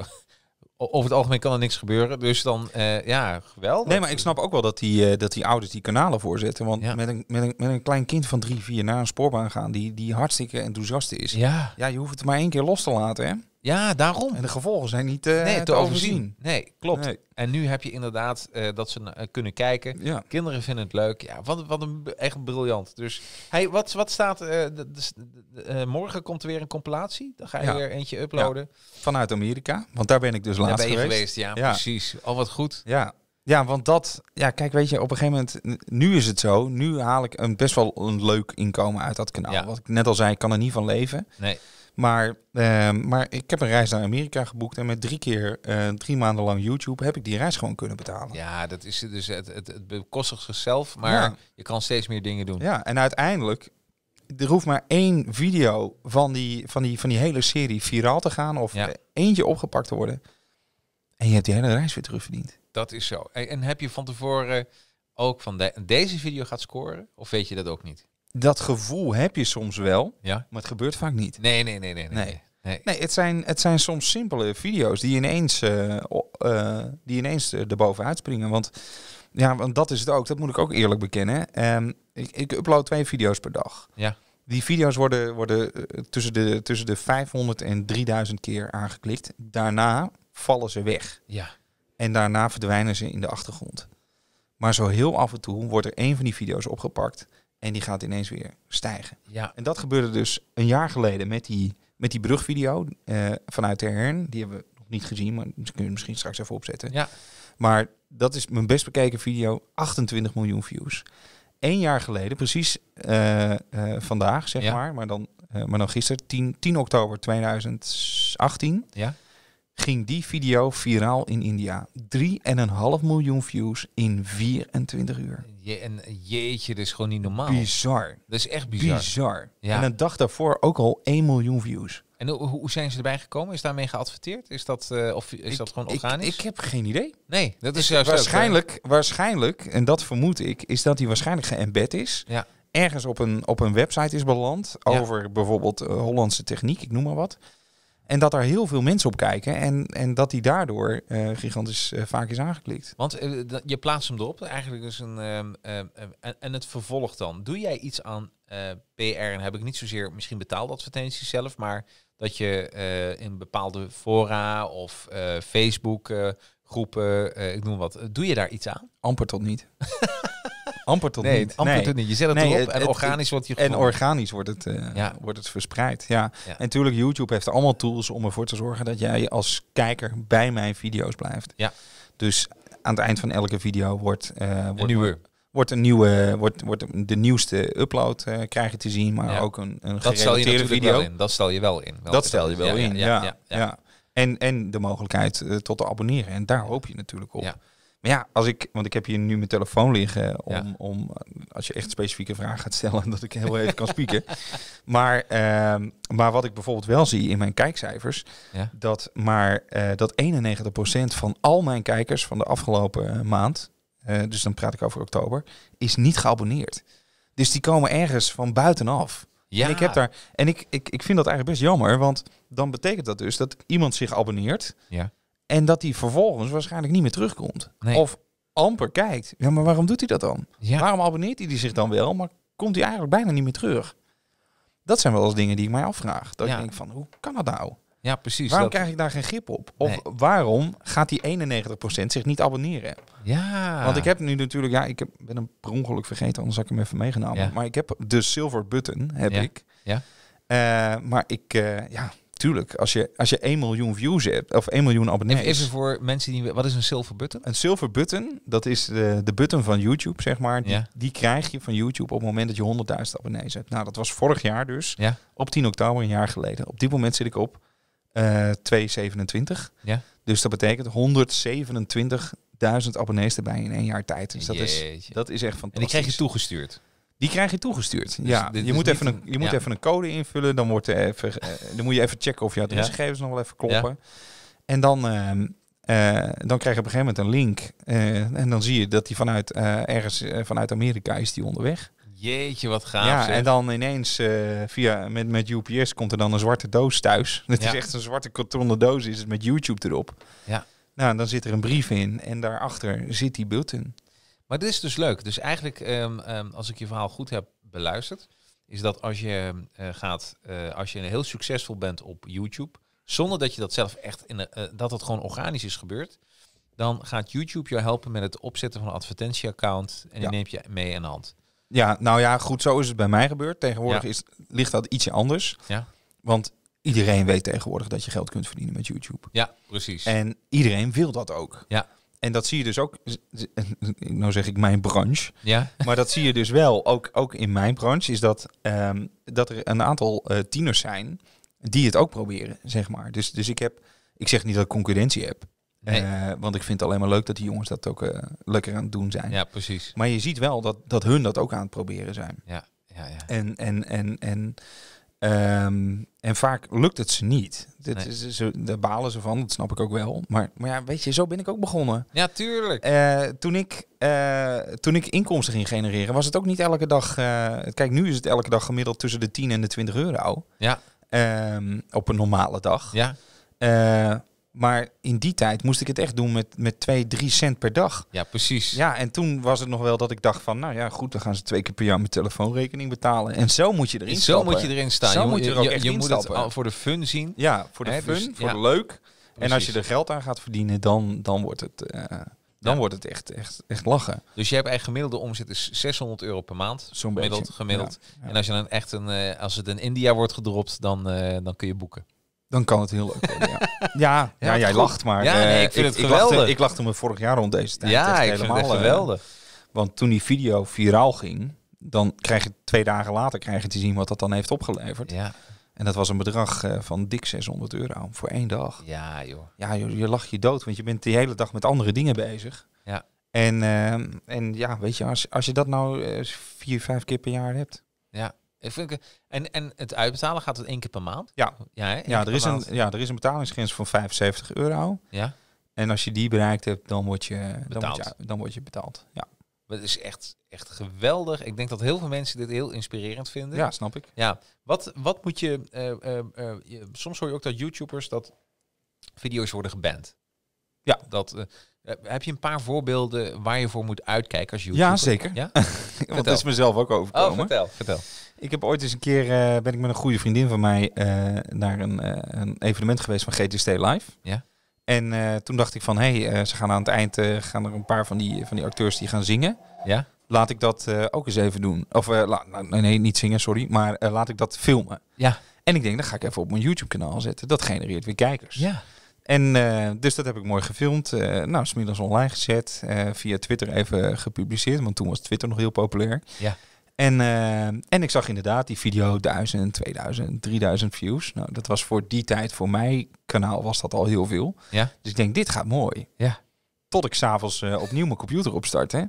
over het algemeen kan er niks gebeuren. Dus dan, eh, ja, geweldig. Nee, maar ik snap ook wel dat die, eh, dat die ouders die kanalen voorzetten. Want met, een, met, een, met een klein kind van drie, vier naar een spoorbaan gaan... die, die hartstikke enthousiast is. Ja. ja, je hoeft het maar één keer los te laten, hè? Ja, daarom. En de gevolgen zijn niet eh, te, overzien. Nee, klopt. En nu heb je inderdaad eh, dat ze eh, kunnen kijken. Kinderen vinden het leuk. Ja, wat, wat een, echt briljant. Dus hey, wat, wat staat. De, morgen komt er weer een compilatie. Dan ga je weer eentje uploaden. Vanuit Amerika. Want daar ben ik dus laatst geweest. geweest. Ja, precies. Al oh, wat goed. Ja. Ja, want dat, ja, kijk, weet je, op een gegeven moment, nu is het zo, nu haal ik een best wel een leuk inkomen uit dat kanaal. Wat ik net al zei, ik kan er niet van leven. Nee. Maar, ehm, maar ik heb een reis naar Amerika geboekt en met drie keer eh, drie maanden lang YouTube heb ik die reis gewoon kunnen betalen. Ja, dat is dus het, het, het bekostigt zichzelf, maar je kan steeds meer dingen doen. Ja, en uiteindelijk, er hoeft maar één video van die, van die, van die hele serie viraal te gaan of eentje opgepakt te worden. En je hebt die hele reis weer terugverdiend. Dat is zo. En heb je van tevoren ook van deze video gaat scoren? Of weet je dat ook niet? dat gevoel heb je soms wel, ja? maar het gebeurt vaak niet. Nee, nee, nee, nee. nee. nee. nee. het, zijn, het zijn soms simpele video's die ineens, eh, eh, die ineens erboven uitspringen. Want, ja, want dat is het ook, dat moet ik ook eerlijk bekennen. Ehm, ik, ik upload twee video's per dag. Ja. Die video's worden, worden eh, tussen, de, tussen de 500 en 3000 keer aangeklikt. Daarna vallen ze weg. Ja. En daarna verdwijnen ze in de achtergrond. Maar zo heel af en toe wordt er één van die video's opgepakt. En die gaat ineens weer stijgen. Ja. En dat gebeurde dus een jaar geleden met die, met die brugvideo eh, vanuit de Die hebben we nog niet gezien, maar ze kun je misschien straks even opzetten. Ja. Maar dat is mijn best bekeken video, 28 miljoen views. Eén jaar geleden, precies eh, eh, vandaag zeg maar, maar dan, maar dan gisteren, 10, 10 oktober 2018. Ja ging die video viraal in India. 3,5 miljoen views in 24 uur. Je, en jeetje, dat is gewoon niet normaal. Bizar. Dat is echt bizar. Bizar. En een dag daarvoor ook al 1 miljoen views. En hoe, hoe zijn ze erbij gekomen? Is daarmee geadverteerd? Is dat, eh, of is dat gewoon organisch? Ik, ik, heb geen idee. Nee, dat is juist waarschijnlijk, waarschijnlijk, en dat vermoed ik, is dat hij waarschijnlijk geëmbed is. Ja ergens op een, op een website is beland over bijvoorbeeld uh, Hollandse techniek, ik noem maar wat. En dat er heel veel mensen op kijken en, en dat die daardoor eh, gigantisch eh, vaak is aangeklikt. Want eh, je plaatst hem erop, eigenlijk dus een. Ehm, ehm, ehm, en het vervolg dan. Doe jij iets aan PR? En heb ik niet zozeer misschien betaalde advertenties zelf, maar dat je in bepaalde fora of Facebook groepen, ik noem wat, doe je daar iets aan? Amper tot niet. [LAUGHS] Amper tot nee, niet. Amper tot niet. Je zet het nee, erop en organisch wordt je En organisch wordt het, eh, ja. wordt het verspreid. Ja. En natuurlijk, YouTube heeft allemaal tools om ervoor te zorgen dat jij als kijker bij mijn video's blijft. Ja. Dus aan het eind van elke video wordt, eh, wordt een nieuwe. Wordt een nieuwe, wordt, wordt de nieuwste upload uh, krijg je te zien, maar ook een, een dat stel je video. in. Dat stel je wel in. dat stel je wel in. ja. ja. En, en de mogelijkheid tot te abonneren. En daar hoop je natuurlijk op. Maar ja, als ik, want ik heb hier nu mijn telefoon liggen om, om als je echt specifieke vragen gaat stellen, [LAUGHS] dat ik heel even kan spieken. Maar, ehm, maar wat ik bijvoorbeeld wel zie in mijn kijkcijfers, dat maar uh, dat 91% van al mijn kijkers van de afgelopen eh, maand, eh, dus dan praat ik over oktober, is niet geabonneerd. Dus die komen ergens van buitenaf. Ja. En ik heb daar. En ik, ik, ik vind dat eigenlijk best jammer. Want dan betekent dat dus dat iemand zich abonneert. Ja. En dat hij vervolgens waarschijnlijk niet meer terugkomt. Of amper kijkt. Ja, maar waarom doet hij dat dan? Waarom abonneert hij zich dan wel, maar komt hij eigenlijk bijna niet meer terug? Dat zijn wel eens dingen die ik mij afvraag. Dat ik denk van, hoe kan dat nou? Ja, precies. Waarom krijg ik daar geen grip op? Of waarom gaat die 91% zich niet abonneren? Ja. Want ik heb nu natuurlijk, ja, ik heb, ben een per ongeluk vergeten, anders had ik hem even meegenomen. Maar ik heb de silver button, heb ik. Ja. Eh, maar ik, eh, ja, tuurlijk, als je, als je 1 miljoen views hebt, of 1 miljoen abonnees. Even voor mensen die, wat is een silver button? Een silver button, dat is de, de button van YouTube, zeg maar. Die, ja. die krijg je van YouTube op het moment dat je 100.000 abonnees hebt. Nou, dat was vorig jaar dus, ja. op 10 oktober, een jaar geleden. Op dit moment zit ik op 227. Eh, ja. Dus dat betekent 127.000 abonnees erbij in één jaar tijd. Dus dat is, dat is echt fantastisch. En ik krijg je toegestuurd? Die krijg je toegestuurd. Dus je, moet, even een, je moet even een code invullen. Dan, wordt er even, eh, dan moet je even checken of je adresgegevens ja. nog wel even kloppen. En dan, ehm, eh, dan krijg je op een gegeven moment een link. Eh, en dan zie je dat die vanuit ergens vanuit Amerika is die onderweg. Jeetje, wat gaaf. Ja, en dan ineens via, met, met UPS komt er dan een zwarte doos thuis. Het [LAUGHS] is echt een zwarte kartonnen doos, is het met YouTube erop. Ja. Nou, dan zit er een brief in en daarachter zit die button. Maar dit is dus leuk. Dus eigenlijk, ehm, ehm, als ik je verhaal goed heb beluisterd, is dat als je eh, gaat, eh, als je heel succesvol bent op YouTube, zonder dat je dat zelf echt in eh, dat het gewoon organisch is gebeurd, dan gaat YouTube jou helpen met het opzetten van een advertentieaccount en die neemt je mee in de hand. Ja, nou ja, goed, zo is het bij mij gebeurd. Tegenwoordig is, ligt dat ietsje anders. Ja. Want iedereen weet tegenwoordig dat je geld kunt verdienen met YouTube. Ja, precies. En iedereen wil dat ook. Ja. En dat zie je dus ook, [LAUGHS] nou zeg ik mijn branche, ja. maar dat zie je dus wel, ook, ook in mijn branche, is dat, ehm, dat er een aantal eh, tieners zijn die het ook proberen, zeg maar. Dus, dus ik heb, ik zeg niet dat ik concurrentie heb, eh, want ik vind het alleen maar leuk dat die jongens dat ook uh, lekker aan het doen zijn. Ja, precies. Maar je ziet wel dat, dat hun dat ook aan het proberen zijn. Ja, ja, ja. En, en, en, en Ehm, en vaak lukt het ze niet. Dit is, ze, daar balen ze van, dat snap ik ook wel. Maar, maar ja, weet je, zo ben ik ook begonnen. Ja, tuurlijk. Eh, toen, ik, eh, toen ik inkomsten ging genereren, was het ook niet elke dag... Eh, kijk, nu is het elke dag gemiddeld tussen de 10 en de 20 euro. Ja. Ehm, op een normale dag. Ja. Maar in die tijd moest ik het echt doen met, met 2, 3 cent per dag. Ja, precies. Ja, en toen was het nog wel dat ik dacht van, nou ja, goed, dan gaan ze twee keer per jaar mijn telefoonrekening betalen. En zo moet je erin staan. zo moet je erin staan. Zo je, moet je er ook het voor de fun zien. Ja, voor de fun, dus- voor de leuk. En als je er geld aan gaat verdienen, dan, dan wordt het... Eh, dan wordt het echt, echt, echt lachen. Dus je hebt eigenlijk gemiddelde omzet is 600 euro per maand. Zo'n beetje gemiddeld. En als je dan echt een, eh, als het in India wordt gedropt, dan, eh, dan kun je boeken. Dan kan het heel leuk worden, ja. [LAUGHS] ja, jij lacht, maar ja, eh, ik vind het geweldig. Ik lachte, ik lachte me vorig jaar rond deze tijd. Ja, ik helemaal, vind het eh, geweldig. want toen die video viraal ging, dan krijg je twee dagen later krijg je te zien wat dat dan heeft opgeleverd. Ja. En dat was een bedrag eh, van dik 600 euro voor één dag. Ja, joh. Ja, je, je lacht je dood, want je bent de hele dag met andere dingen bezig. Ja. En, ehm, en ja, weet je, als, als je dat nou vier, vijf keer per jaar hebt. Ja. Ik en, en het uitbetalen gaat het één keer per maand? Ja, ja, ja, er, is een, ja er is een betalingsgrens van 75 euro. Ja. En als je die bereikt hebt, dan word je betaald. Dan word je, dan word je betaald. Ja. Dat is echt, echt geweldig. Ik denk dat heel veel mensen dit heel inspirerend vinden. Ja, snap ik. Ja. Wat, wat moet je, eh, eh, eh, Soms hoor je ook dat YouTubers dat video's worden geband. Ja. Dat, heb je een paar voorbeelden waar je voor moet uitkijken als YouTuber? Ja, zeker. Ja? dat [LAUGHS] is mezelf ook overkomen. Oh, vertel, vertel. Ik heb ooit eens een keer, eh, ben ik met een goede vriendin van mij eh, naar een, eh, een, evenement geweest van GTST Live. Ja. En toen dacht ik van, hé, hey, ze gaan aan het eind, gaan er een paar van die, van die acteurs die gaan zingen. Ja. Laat ik dat ook eens even doen. Of, nou, nee, nee, niet zingen, sorry. Maar laat ik dat filmen. Ja. En ik denk, dat ga ik even op mijn YouTube-kanaal zetten. Dat genereert weer kijkers. Ja. En dus dat heb ik mooi gefilmd. nou, smiddags online gezet. via Twitter even gepubliceerd. Want toen was Twitter nog heel populair. Ja. En, eh, en ik zag inderdaad die video 1000, 2000, 3000 views. Nou, dat was voor die tijd, voor mijn kanaal was dat al heel veel. Ja. Dus ik denk, dit gaat mooi. Ja. Tot ik s'avonds uh, opnieuw mijn computer hè.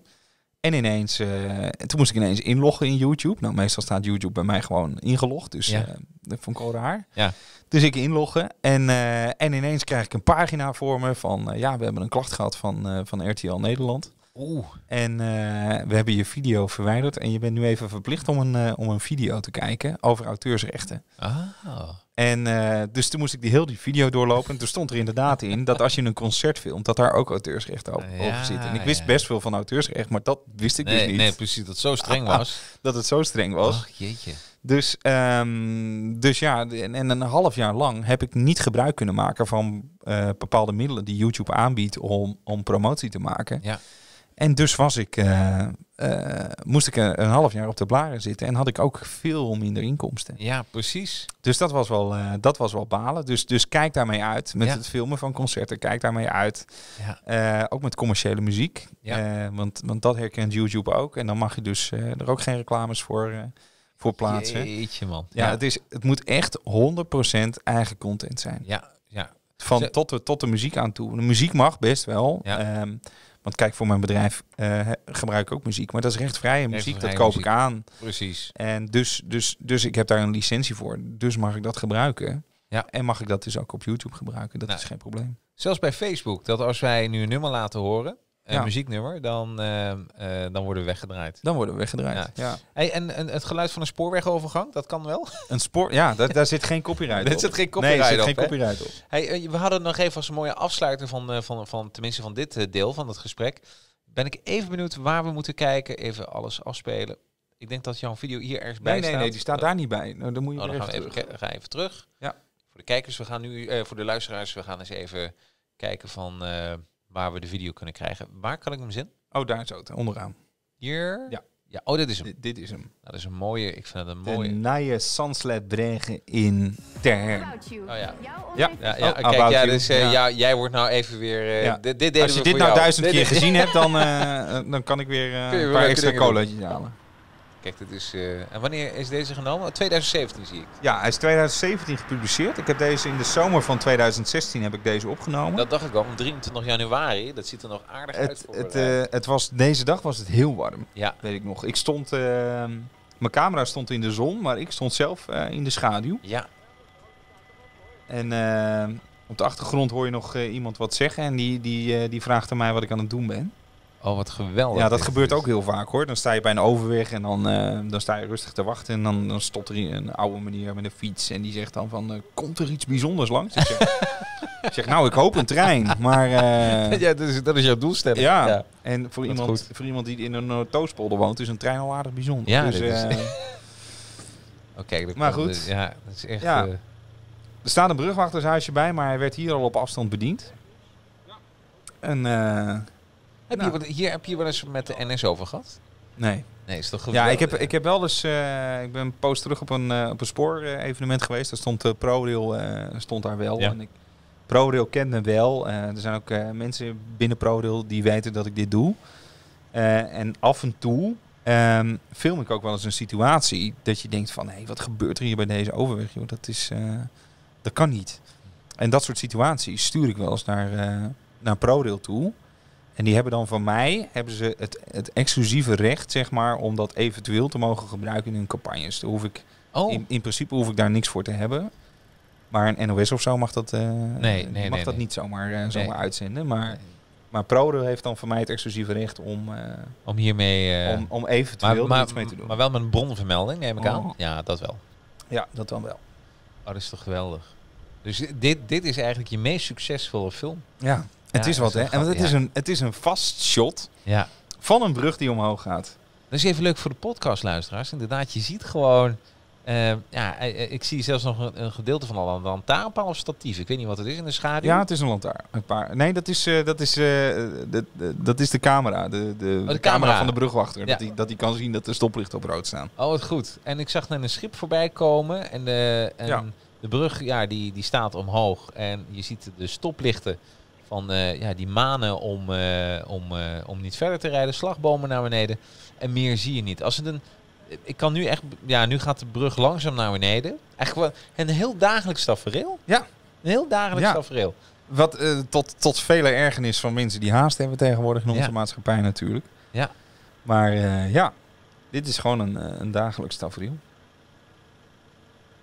En ineens, eh, toen moest ik ineens inloggen in YouTube. Nou, meestal staat YouTube bij mij gewoon ingelogd. Dus ja. dat vond ik al raar. Ja. Dus ik inloggen. En, en ineens krijg ik een pagina voor me van, ja, we hebben een klacht gehad van, van RTL Nederland. Oeh. En eh, we hebben je video verwijderd en je bent nu even verplicht om een, eh, om een video te kijken over auteursrechten. Ah. En eh, dus toen moest ik die, heel die video doorlopen. En toen stond er inderdaad in dat als je een concert filmt, dat daar ook auteursrechten op, over zitten. En ik wist best veel van auteursrecht, maar dat wist ik dus niet. Nee, precies, dat het zo streng ah, ah, was. dat het zo streng was. jeetje. Dus, ehm, dus ja, en, en, een half jaar lang heb ik niet gebruik kunnen maken van bepaalde middelen die YouTube aanbiedt om, om promotie te maken. Ja. En dus was ik, eh, eh, moest ik een, half jaar op de blaren zitten en had ik ook veel minder inkomsten. Ja, precies. Dus dat was wel, eh, dat was wel balen. Dus, dus kijk daarmee uit met het filmen van concerten. Kijk daarmee uit. Ja. ook met commerciële muziek. want, want dat herkent YouTube ook. En dan mag je dus er ook geen reclames voor, voor plaatsen. Jeetje man. Ja, Het, is, het moet echt 100% eigen content zijn. Ja, ja. Van tot de, tot de muziek aan toe. De muziek mag best wel. Ja. Ehm, want kijk, voor mijn bedrijf eh, gebruik ik ook muziek. Maar dat is rechtvrije muziek, dat koop ik aan. Precies. En dus, dus, dus ik heb daar een licentie voor. Dus mag ik dat gebruiken. Ja. En mag ik dat dus ook op YouTube gebruiken. Dat nou. is geen probleem. Zelfs bij Facebook, dat als wij nu een nummer laten horen... Eh, ja. muzieknummer, dan, eh, eh, dan worden we weggedraaid. Dan worden we weggedraaid. Ja. Hey, en, en het geluid van een spoorwegovergang, dat kan wel? [LAUGHS] Een spoor, ja, daar, daar zit geen copyright [LAUGHS] op. Er zit geen copyright nee, zit op. Geen copyright op. Hey, we hadden nog even als een mooie afsluiter van, van, van, tenminste van dit deel van het gesprek. Ben ik even benieuwd waar we moeten kijken. Even alles afspelen. Ik denk dat jouw video hier ergens bij nee, staat. Nee, nee, die staat oh. daar niet bij. Nou, dan moet je oh, dan gaan even, terug. even terug. Ja. Voor de kijkers, we gaan nu, voor de luisteraars, we gaan eens even kijken van waar we de video kunnen krijgen. Waar kan ik hem zien? Oh, daar is zo, onderaan. Hier? Ja. ja. Oh, dit is hem. dit is hem. Nou, dat is een mooie, ik vind het een mooie. De Nije Sanslet dregen in Terhem. Oh ja. Ja, ja, ja. Oh, kijk, ja, dus, uh, ja. jij wordt nou even weer... Uh, dit, dit Als je dit nou duizend keer gezien hebt, dan, uh, [LAUGHS] dan kan ik weer een paar extra colaatjes halen. Kijk, dat is. Eh, en wanneer is deze genomen? 2017 zie ik. Ja, hij is 2017 gepubliceerd. Ik heb deze in de zomer van 2016 heb ik deze opgenomen. Dat dacht ik al, om 23 januari. Dat ziet er nog aardig uit. het, eh, eh, het was, deze dag was het heel warm. Ja. Weet ik nog. Ik stond. mijn camera stond in de zon, maar ik stond zelf in de schaduw. Ja. En op de achtergrond hoor je nog iemand wat zeggen. En die, die, die vraagt aan mij wat ik aan het doen ben. Oh, wat geweldig. Ja, dat gebeurt ook heel vaak hoor. Dan sta je bij een overweg en dan, eh, dan sta je rustig te wachten. En dan, dan stopt er een oude manier met een fiets. En die zegt dan van, eh, komt er iets bijzonders langs? Ik zeg, [LAUGHS] zeg nou, ik hoop een trein. Maar, eh, [LAUGHS] ja, dat is, dat is jouw doelstelling. Ja, en voor iemand, voor iemand die in een toospolder woont, is een trein al aardig bijzonder. Ja, dus, is... [LAUGHS] Oké, oh, maar goed. Dus- ja, dat is echt... Ja. Er staat een brugwachtershuisje bij, maar hij werd hier al op afstand bediend. En... Heb je, nou. hier heb je wel eens met de NS nou. over gehad? Nee. Nee, is toch geweldig? Ja, ik heb, ik heb wel eens... Eh, ik ben een terug op een, uh, op een spoor-evenement geweest. Daar stond uh, ProRail stond daar wel. Ja. En ik, ProRail kende wel. er zijn ook mensen binnen ProRail die weten dat ik dit doe. en af en toe ehm, film ik ook wel eens een situatie dat je denkt van... Hé, wat gebeurt er hier bij deze overweg? Dat, is, dat kan niet. En dat soort situaties stuur ik wel eens naar, naar ProRail toe... En die hebben dan van mij hebben ze het, het exclusieve recht, zeg maar, om dat eventueel te mogen gebruiken in hun campagnes. Daar hoef ik, oh. in, principe hoef ik daar niks voor te hebben. Maar een NOS of zo mag dat, eh, nee, nee, mag dat niet zomaar, eh, zomaar uitzenden. Maar, maar Prodo heeft dan van mij het exclusieve recht om, eh, om hiermee om, om eventueel iets mee te doen. Maar wel met een bronvermelding, neem ik aan. Oh. Ja, dat wel. Ja, dat dan wel. Oh, dat is toch geweldig. Dus dit, dit is eigenlijk je meest succesvolle film. Ja. Het is wat, hè? En het, is een, het is een vast shot ja. van een brug die omhoog gaat. Dat is even leuk voor de podcastluisteraars. Inderdaad, je ziet gewoon... Eh, ja, eh, eh, ik zie zelfs nog een, gedeelte van al een lantaarnpaal of statief. Ik weet niet wat het is in de schaduw. Ja, het is een lantaarn. Een paar. Nee, dat is, dat, is, de, dat is de camera. De, de, oh, camera. van de brugwachter. Ja. Dat, die, dat die kan zien dat de stoplichten op rood staan. Oh, goed. En ik zag net een schip voorbij komen. En de, en de brug ja, die, die staat omhoog. En je ziet de stoplichten van eh, ja, die manen om, eh, om, eh, om niet verder te rijden, slagbomen naar beneden. En meer zie je niet. Als het een ik kan nu echt, ja, nu gaat de brug langzaam naar beneden. Eigenlijk een heel dagelijks tafereel. Ja. Een heel dagelijks ja. tafereel. Wat tot, tot vele ergernis van mensen die haast hebben tegenwoordig in onze maatschappij natuurlijk. Ja. Maar ja, dit is gewoon een, een dagelijks tafereel.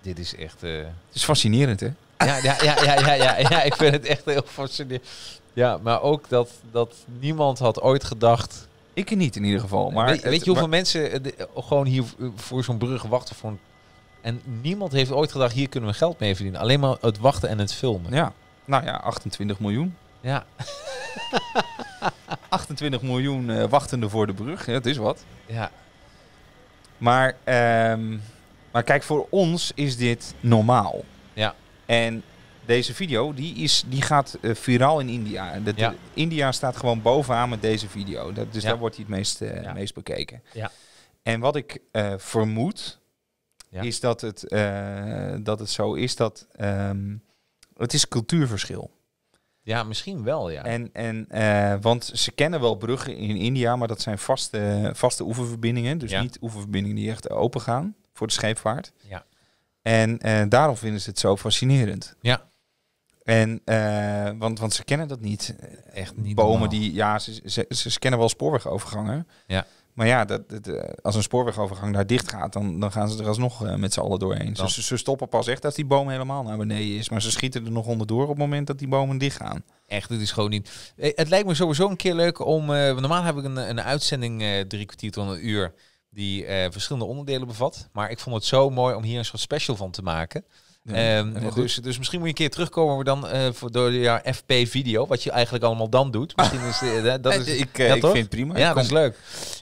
Dit is echt... Het is fascinerend, hè? Ja, ja, ja, ja, ja, ik vind het echt heel fascinerend. Ja, maar ook dat, dat niemand had ooit gedacht. Ik niet in ieder geval. Maar weet, je hoeveel mensen eh, gewoon hier voor zo'n brug wachten voor En niemand heeft ooit gedacht, hier kunnen we geld mee verdienen. Alleen maar het wachten en het filmen. Ja, nou ja, 28 miljoen. Ja. 28 [LAUGHS] miljoen eh, wachtende voor de brug. Ja, dat is wat. Ja. Maar, ehm, maar kijk, voor ons is dit normaal. En deze video die is, die gaat uh, viraal in India. Dat, India staat gewoon bovenaan met deze video. Dat, dus daar wordt hij het meest, eh, meest bekeken. En wat ik eh, vermoed, is dat het, dat het zo is dat ehm, het is cultuurverschil. Ja, misschien wel, ja. En, en, want ze kennen wel bruggen in India, maar dat zijn vaste, vaste oeververbindingen. Dus niet oeververbindingen die echt open gaan voor de scheepvaart. Ja. En eh, daarom vinden ze het zo fascinerend. Ja. En, eh, want, want ze kennen dat niet. Eh, echt niet bomen die, ja, ze, ze, ze kennen wel spoorwegovergangen. Ja. Maar ja, dat, dat, als een spoorwegovergang daar dicht gaat, dan, dan gaan ze er alsnog met z'n allen doorheen. Ze, stoppen pas echt als die boom helemaal naar beneden is. Maar ze schieten er nog onderdoor op het moment dat die bomen dicht gaan. Echt, dit is gewoon niet. Het lijkt me sowieso een keer leuk om. normaal heb ik een, een uitzending drie kwartier tot een uur die eh, verschillende onderdelen bevat. Maar ik vond het zo mooi om hier een soort special van te maken. Ehm, dus, dus misschien moet je een keer terugkomen dan, eh, voor, door de ja, FP-video, wat je eigenlijk allemaal dan doet. Misschien is, eh, dat [LAUGHS] is ik, ja, ik vind het prima. Ja, dat is leuk.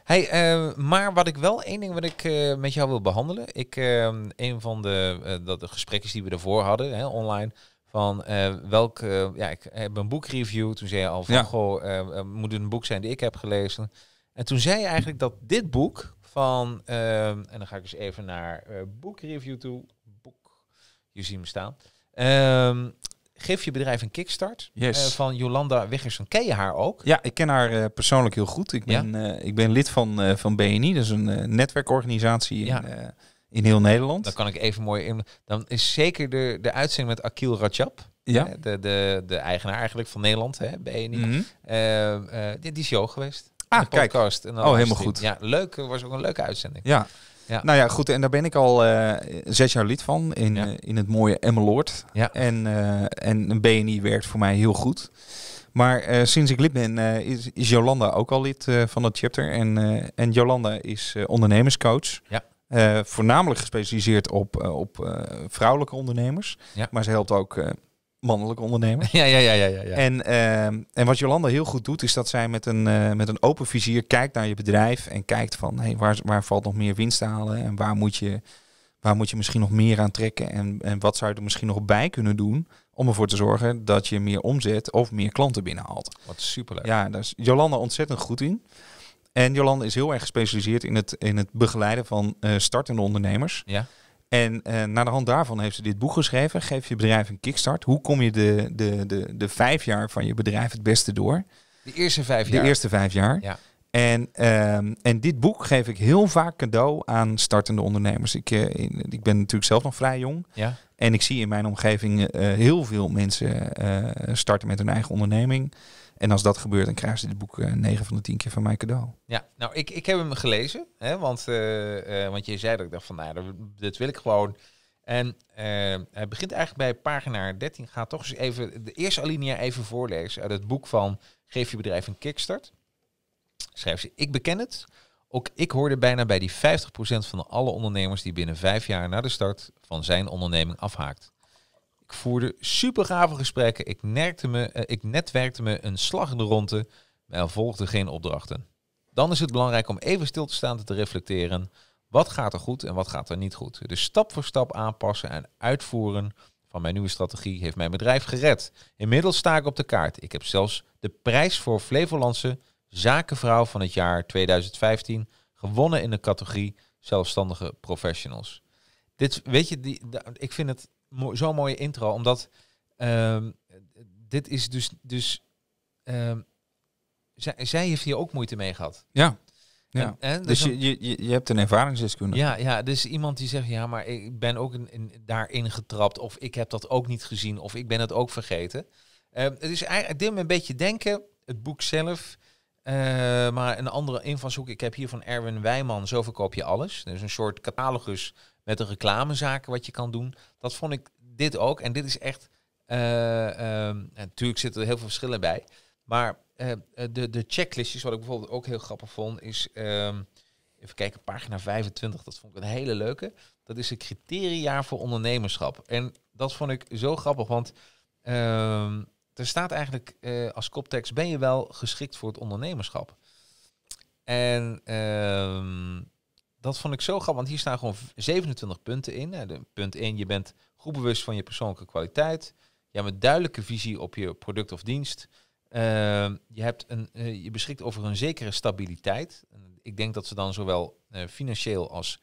Hey, ehm, maar wat ik wel, één ding wat ik met jou wil behandelen. Ik, ehm, een van de, dat de gesprekjes die we ervoor hadden, hè, online, van welk, ja, ik heb een boekreview. Toen zei je al van, goh, moet het een boek zijn die ik heb gelezen? En toen zei je eigenlijk dat dit boek, van, ehm, en dan ga ik eens even naar uh, boekreview toe. Boek, je ziet me staan. Uh, geef je bedrijf een kickstart. Eh, van Jolanda Wiggers. Ken je haar ook? Ja, ik ken haar eh, persoonlijk heel goed. Ik ben, ik ben lid van, van BNI, dat is een netwerkorganisatie in, in heel Nederland. Dan kan ik even mooi in. Dan is zeker de, de uitzending met Akil Rajab. Ja. De, de, de eigenaar eigenlijk van Nederland, hè, BNI. Mm ehm, die, is show geweest. Ah, podcast. En dan oh, helemaal goed. Ja, leuk. Eh, was ook een leuke uitzending. Ja. Nou ja, goed. En daar ben ik al eh, zes jaar lid van in, eh, in het mooie Emmeloord. Ja. En, en een BNI werkt voor mij heel goed. Maar sinds ik lid ben is, is Jolanda ook al lid van het chapter. En, en Jolanda is ondernemerscoach. Ja. voornamelijk gespecialiseerd op, op vrouwelijke ondernemers. Ja. Maar ze helpt ook mannelijk ondernemer. [LAUGHS] Ja, ja, ja, ja. ja, En, ehm, en wat Jolanda heel goed doet, is dat zij met een, eh, met een open vizier kijkt naar je bedrijf en kijkt van hey, waar, waar valt nog meer winst te halen en waar moet je, waar moet je misschien nog meer aan trekken en, en wat zou je er misschien nog bij kunnen doen om ervoor te zorgen dat je meer omzet of meer klanten binnenhaalt. Wat superleuk. Ja, daar is Jolanda ontzettend goed in. En Jolanda is heel erg gespecialiseerd in het, in het begeleiden van eh, startende ondernemers. Ja. En uh, naar de hand daarvan heeft ze dit boek geschreven. Geef je bedrijf een kickstart. Hoe kom je de, de, de, de vijf jaar van je bedrijf het beste door? De eerste vijf jaar. De eerste vijf jaar. Ja. En, ehm, en dit boek geef ik heel vaak cadeau aan startende ondernemers. Ik, eh, ik ben natuurlijk zelf nog vrij jong. Ja. En ik zie in mijn omgeving eh, heel veel mensen starten met hun eigen onderneming. En als dat gebeurt, dan krijgen ze dit boek 9 eh, van de 10 keer van mijn cadeau. Ja, nou, ik, ik heb hem gelezen, hè, want, uh, want je zei dat ik dacht van, nou, dat, wil ik gewoon. En hij het begint eigenlijk bij pagina 13. Ga toch eens even de eerste alinea even voorlezen uit het boek van Geef je bedrijf een kickstart. Schrijf ze, ik beken het. Ook ik hoorde bijna bij die 50% van alle ondernemers die binnen vijf jaar na de start van zijn onderneming afhaakt. Ik voerde super gave gesprekken. Ik, me, eh, ik netwerkte me een slag in de ronde. Maar er volgden geen opdrachten. Dan is het belangrijk om even stil te staan en te reflecteren. Wat gaat er goed en wat gaat er niet goed? Dus stap voor stap aanpassen en uitvoeren van mijn nieuwe strategie heeft mijn bedrijf gered. Inmiddels sta ik op de kaart. Ik heb zelfs de prijs voor Flevolandse Zakenvrouw van het jaar 2015 gewonnen in de categorie zelfstandige professionals. Dit, weet je, die, ik vind het mo zo'n mooie intro, omdat ehm, dit is dus... dus ehm, zij, heeft hier ook moeite mee gehad. Ja. Ja. En, dus, dus je, je, je hebt een ervaringsdeskundige. Ja, ja, dus iemand die zegt, ja, maar ik ben ook in, in, daarin getrapt. Of ik heb dat ook niet gezien. Of ik ben het ook vergeten. Uh, het is eigenlijk, dit me een beetje denken, het boek zelf. Eh, maar een andere invalshoek. Ik heb hier van Erwin Wijman, Zo verkoop je alles. Dus een soort catalogus met de reclamezaken wat je kan doen. Dat vond ik dit ook. En dit is echt. Uh, natuurlijk zitten er heel veel verschillen bij. Maar eh, eh, de, de checklistjes, wat ik bijvoorbeeld ook heel grappig vond, is. Ehm, even kijken, pagina 25. Dat vond ik een hele leuke. Dat is de criteria voor ondernemerschap. En dat vond ik zo grappig, want. Ehm, er staat eigenlijk als koptekst: ben je wel geschikt voor het ondernemerschap? En dat vond ik zo grappig, want hier staan gewoon 27 punten in. Eh, punt 1, je bent goed bewust van je persoonlijke kwaliteit. Je hebt een duidelijke visie op je product of dienst. Ehm, je, hebt een, eh, je beschikt over een zekere stabiliteit. Ik denk dat ze dan zowel eh, financieel als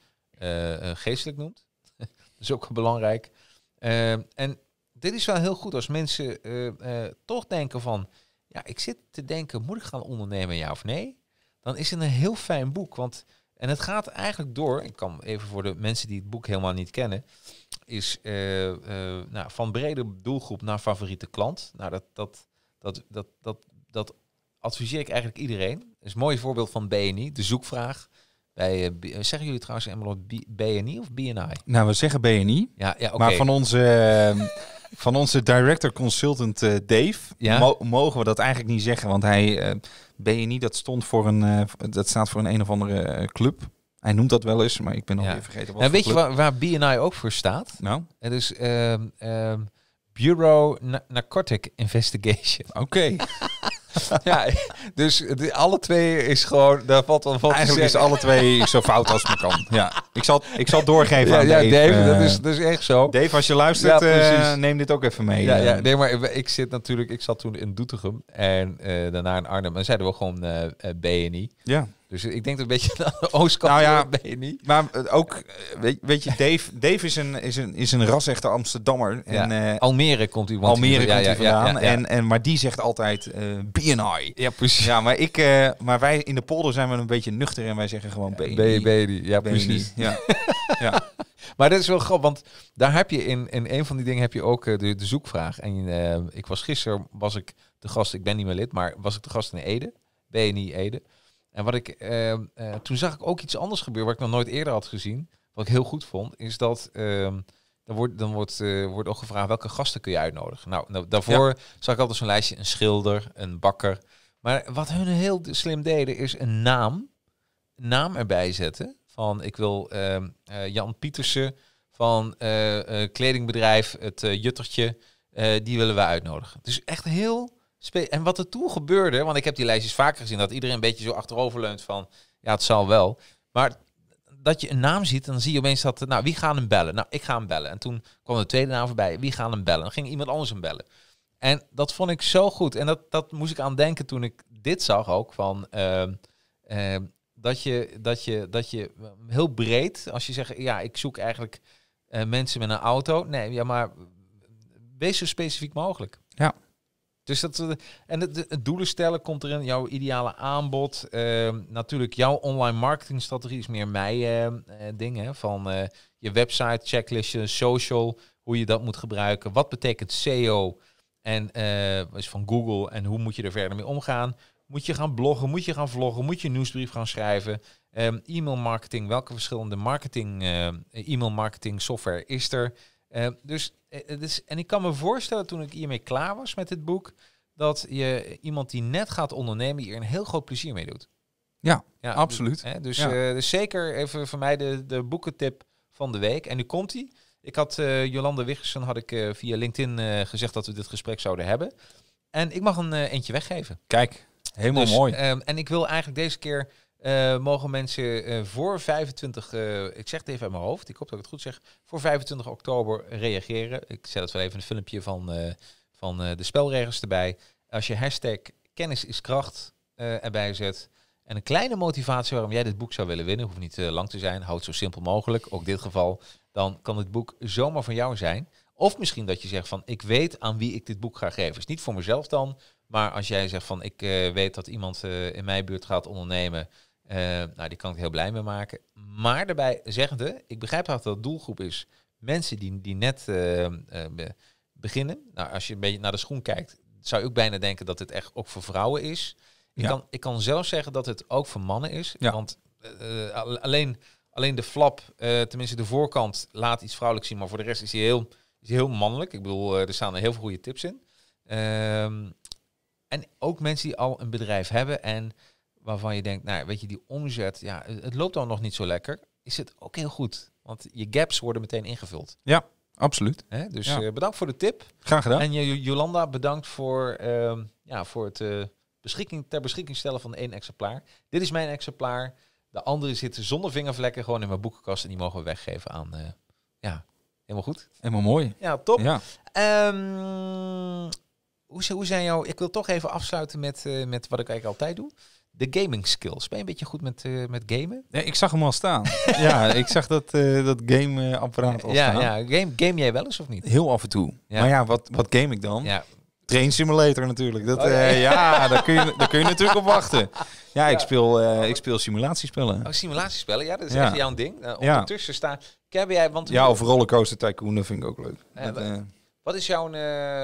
geestelijk noemt. [LAUGHS] dat is ook belangrijk. Ehm, en dit is wel heel goed als mensen toch denken van... Ja, ik zit te denken, moet ik gaan ondernemen ja of nee? Dan is het een heel fijn boek, want... En het gaat eigenlijk door, ik kan even voor de mensen die het boek helemaal niet kennen, is eh, eh, nou, van brede doelgroep naar favoriete klant. Nou, dat, dat, dat, dat, dat, dat adviseer ik eigenlijk iedereen. Dat is een mooi voorbeeld van BNI, de zoekvraag. Bij, eh, zeggen jullie trouwens BNI of BNI? Nou, we zeggen BNI. Ja, ja, Maar van onze van onze director consultant eh, Dave ja? mogen we dat eigenlijk niet zeggen. Want hij, uh, eh, BNI, dat, stond voor een, eh, dat staat voor een een of andere club. Hij noemt dat wel eens, maar ik ben alweer ja. vergeten wat En nou, Weet je waar, BNI ook voor staat? Nou? Het is ehm, ehm, Bureau Narcotic Investigation. Oké. [LAUGHS] [LAUGHS] ja, dus alle twee is gewoon, daar valt wel van Eigenlijk is alle twee zo fout als me kan. Ja, ik zal, ik zal doorgeven ja, aan ja, Dave. Dave dat, eh, is, dat is echt zo. Dave, als je luistert, ja, eh, neem dit ook even mee. Ja, eh. ja, nee, maar ik zit natuurlijk, ik zat toen in Doetinchem en daarna in Arnhem. En zeiden we gewoon BNI. Ja. Dus ik denk dat een beetje [LAUGHS] oostkant nou ja, ben je niet. Maar eh, ook, weet, weet je, Dave, Dave is een, is een, is een echte Amsterdammer. En, Almere eh, komt u want Almere komt hij vandaan. En, en, maar die zegt altijd uh, eh, BNI. Ja, precies. Ja, maar, ik, maar wij in de polder zijn we een beetje nuchter en wij zeggen gewoon BNI. BNI, ja precies. Ja. ja. [LAUGHS] Maar dat is wel grappig, want daar heb je in, in een van die dingen heb je ook de, de zoekvraag. En ik was gisteren, was ik de gast, ik ben niet meer lid, maar was ik de gast in Ede, BNI Ede. En wat ik, ehm, eh, toen zag ik ook iets anders gebeuren, wat ik nog nooit eerder had gezien. Wat ik heel goed vond, is dat ehm, dan wordt, dan wordt, eh, wordt ook gevraagd welke gasten kun je uitnodigen. Nou, nou daarvoor zag ik altijd zo'n lijstje, een schilder, een bakker. Maar wat hun heel slim deden, is een naam, naam erbij zetten. Van ik wil ehm, eh, Jan Pietersen van kledingbedrijf Het Juttertje, die willen we uitnodigen. Dus echt heel en wat er toen gebeurde, want ik heb die lijstjes vaker gezien, dat iedereen een beetje zo achteroverleunt van, ja, het zal wel. Maar dat je een naam ziet, dan zie je opeens dat, nou, wie gaan hem bellen? Nou, ik ga hem bellen. En toen kwam de tweede naam voorbij, wie gaan hem bellen? Dan ging iemand anders hem bellen. En dat vond ik zo goed. En dat, dat moest ik aan denken toen ik dit zag ook, van... Ehm, ehm, dat je, dat, je, dat je heel breed, als je zegt, ja, ik zoek eigenlijk eh, mensen met een auto. Nee, ja, maar wees zo specifiek mogelijk. Ja. Dus dat, eh, en het, doelen stellen komt erin, jouw ideale aanbod. Ehm, natuurlijk, jouw online marketingstrategie is meer mij eh, eh, dingen van je website, checklistje, social, hoe je dat moet gebruiken. Wat betekent SEO en, is van Google en hoe moet je er verder mee omgaan? Moet je gaan bloggen? Moet je gaan vloggen? Moet je een nieuwsbrief gaan schrijven? Um, e-mail marketing, welke verschillende marketing, uh, e-mail marketing software is er? Eh, dus, eh, het is, en ik kan me voorstellen toen ik hiermee klaar was met dit boek, dat je iemand die net gaat ondernemen hier een heel groot plezier mee doet. Ja, ja absoluut. Dus, hè, eh, dus, zeker even voor mij de, de boekentip van de week. En nu komt hij. Ik had uh, Jolande Wiggersen had ik via LinkedIn gezegd dat we dit gesprek zouden hebben. En ik mag een eentje weggeven. Kijk, helemaal dus, mooi. Ehm, en ik wil eigenlijk deze keer eh, mogen mensen eh, voor 25, eh, ik zeg het even uit mijn hoofd, ik hoop dat ik het goed zeg, voor 25 oktober reageren. Ik zet het wel even een filmpje van, van de spelregels erbij. Als je hashtag kennis is kracht erbij zet en een kleine motivatie waarom jij dit boek zou willen winnen, hoeft niet lang te zijn, houd zo simpel mogelijk, ook in dit geval, dan kan het boek zomaar van jou zijn. Of misschien dat je zegt van ik weet aan wie ik dit boek ga geven. Is dus niet voor mezelf dan, maar als jij zegt van ik weet dat iemand in mijn buurt gaat ondernemen eh, nou, die kan ik heel blij mee maken. Maar daarbij zeggende, ik begrijp dat dat doelgroep is mensen die, die net eh, eh, beginnen. Nou, als je een beetje naar de schoen kijkt, zou ik bijna denken dat het echt ook voor vrouwen is. Ik, kan, ik kan zelf zeggen dat het ook voor mannen is. Want alleen, alleen de flap, tenminste de voorkant, laat iets vrouwelijks zien. Maar voor de rest is hij heel, is heel mannelijk. Ik bedoel, er staan er heel veel goede tips in. Ehm, en ook mensen die al een bedrijf hebben en waarvan je denkt, nou weet je, die omzet, ja, het loopt dan nog niet zo lekker, is het ook heel goed. Want je gaps worden meteen ingevuld. Ja, absoluut. Hè? Dus eh, bedankt voor de tip. Graag gedaan. En eh, Jolanda, bedankt voor, ehm, ja, voor het eh, beschikking, ter beschikking stellen van één exemplaar. Dit is mijn exemplaar. De andere zitten zonder vingervlekken gewoon in mijn boekenkast en die mogen we weggeven aan, ja, helemaal goed. Helemaal mooi. Ja, top. Ja. Ehm, hoe, hoe zijn jouw, ik wil toch even afsluiten met, met wat ik eigenlijk altijd doe de gaming skills. Ben je een beetje goed met, eh, met gamen? Nee, ik zag hem al staan. [LAUGHS] ja, ik zag dat, eh, dat game-apparaat eh, al staan. Ja, game, game jij wel eens of niet? Heel af en toe. Maar ja, wat, wat game ik dan? Ja. Train Simulator natuurlijk. Dat, oh, ja, daar, kun je, daar kun je natuurlijk op wachten. [LAUGHS] Ja, ik speel, ik speel simulatiespellen. Oh, simulatiespellen. Ja, dat is echt jouw ding. ondertussen nou, staat... Heb jij, want ja, of Rollercoaster Tycoon, dat vind ik ook leuk. wat is jouw...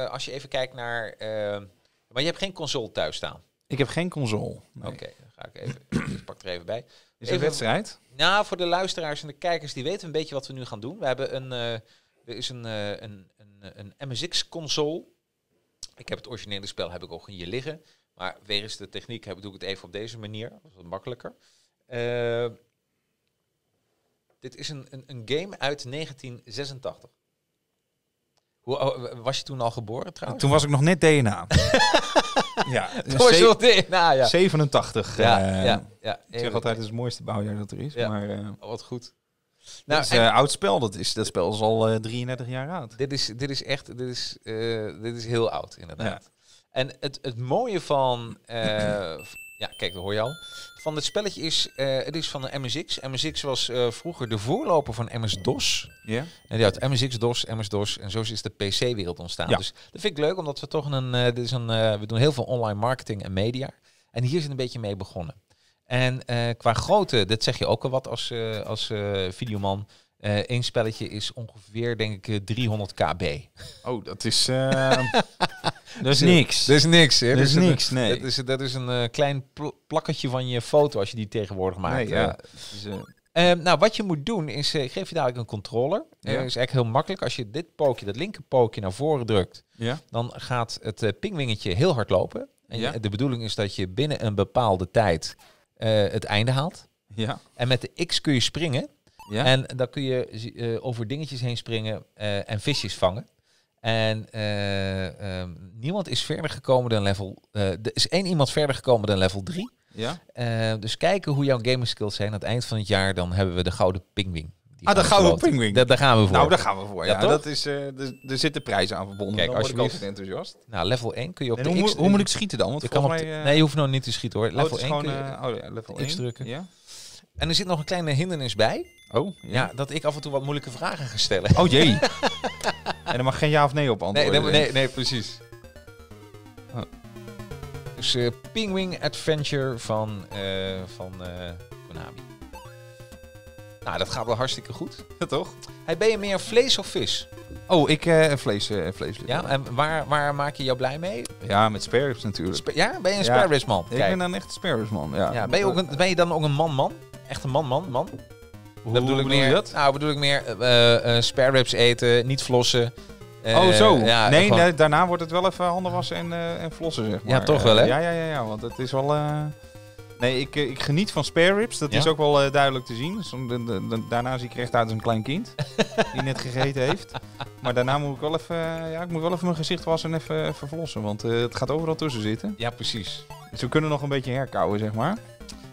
als je even kijkt naar... maar je hebt geen console thuis staan. Ik heb geen console. Oké, dan ga ik even. ik pak er even bij. Is een wedstrijd? Nou, voor de luisteraars en de kijkers, die weten een beetje wat we nu gaan doen. We hebben een. Eh, er is een, uh, een, een, een MSX-console. Ik heb het originele spel heb ik ook je liggen. Maar wegens de techniek heb, doe ik het even op deze manier. Dat is wat makkelijker. Eh, dit is een, een, een, game uit 1986. Hoe, oh, was je toen al geboren trouwens? Toen was ik nog net DNA. [LAUGHS] ja, nou, ja. 87. [LAUGHS] Ah, ja, eh, ja, ja, ik zeg altijd, het is het mooiste bouwjaar dat er is. Maar, eh, oh, wat goed. Nou, is, eh, oud spel, dat, is, dat spel is al 33 jaar oud. Dit is, dit is echt, dit is, dit is heel oud inderdaad. En het, het mooie van, [CLEARS THROAT] ja kijk, dat hoor je al van het spelletje is, eh, het is van de MSX. MSX was eh, vroeger de voorloper van MS-DOS. Ja. En die had MSX-DOS, MS-DOS en zo is de PC-wereld ontstaan. Ja. Dus dat vind ik leuk, omdat we toch een, eh, dit is een we doen heel veel online marketing en media. En hier is het een beetje mee begonnen. En qua grootte, dat zeg je ook al wat als, als videoman. Eén spelletje is ongeveer, denk ik, 300 kb. Oh, dat is... [LAUGHS] Dus is niks. Dat is niks. Hè? Dus dat is niks, nee. Dat is, dat is een eh, klein plakketje van je foto als je die tegenwoordig maakt. Nee, ja. Dus, eh, ehm, nou, wat je moet doen is, eh, geef je dadelijk een controller. Ja. Dat is eigenlijk heel makkelijk. Als je dit pookje, dat linker pookje naar voren drukt, ja. dan gaat het pingwingetje heel hard lopen. En ja. de bedoeling is dat je binnen een bepaalde tijd het einde haalt. Ja. En met de X kun je springen. Ja. En dan kun je over dingetjes heen springen en visjes vangen. En eh, ehm, niemand is verder gekomen dan level. Eh, er is één iemand verder gekomen dan level 3. Ja? Eh, dus kijken hoe jouw gaming skills zijn. Aan het eind van het jaar dan hebben we de gouden pingwing. Ah, de gouden pingwing. Dat daar gaan we voor. Nou, daar gaan we voor. Ja, dat is, er zitten prijzen aan verbonden. Kijk, als je ik enthousiast. Nou, level 1 kun je op de X... Hoe moet ik schieten dan? Want je kan mij, nee, je hoeft nou niet te schieten hoor. Oh, level 1 gewoon, kun je... oh, ja, level 1. X drukken. Ja? En er zit nog een kleine hindernis bij. Oh, ja. dat ik af en toe wat moeilijke vragen ga stellen. Oh jee. [LAUGHS] en er mag geen ja of nee op antwoorden. Nee, nee, nee, precies. Oh. Dus eh, Pingwing Adventure van, eh, van eh, Konami. Nou, dat gaat wel hartstikke goed. Ja, toch? Hey, ben je meer vlees of vis? Oh, ik uh, vlees, uh, vlees. Dus. Ja, en waar, waar maak je jou blij mee? Ja, met spare natuurlijk. ja, ben je een ja. man? Kijk. Ik ben dan echt een man, ja. ja ben, je ook een, ben je dan ook een man-man? Echt een man, man, man. Hoe bedoel, ik meer, dat? Nou, bedoel ik meer eh, eh, eh, spare ribs eten, niet flossen. oh, zo. nee, nee, daarna wordt het wel even handen wassen en, en flossen, zeg maar. Ja, toch wel, hè? ja, ja, ja, ja, want het is wel... Nee, ik, ik geniet van spare ribs. Dat is ook wel duidelijk te zien. daarna zie ik recht uit als een klein kind. [LAUGHS] die net gegeten heeft. Maar daarna moet ik wel even, ja, ik moet wel even mijn gezicht wassen en even, even Want het gaat overal tussen zitten. Ja, precies. Dus we kunnen nog een beetje herkauwen, zeg maar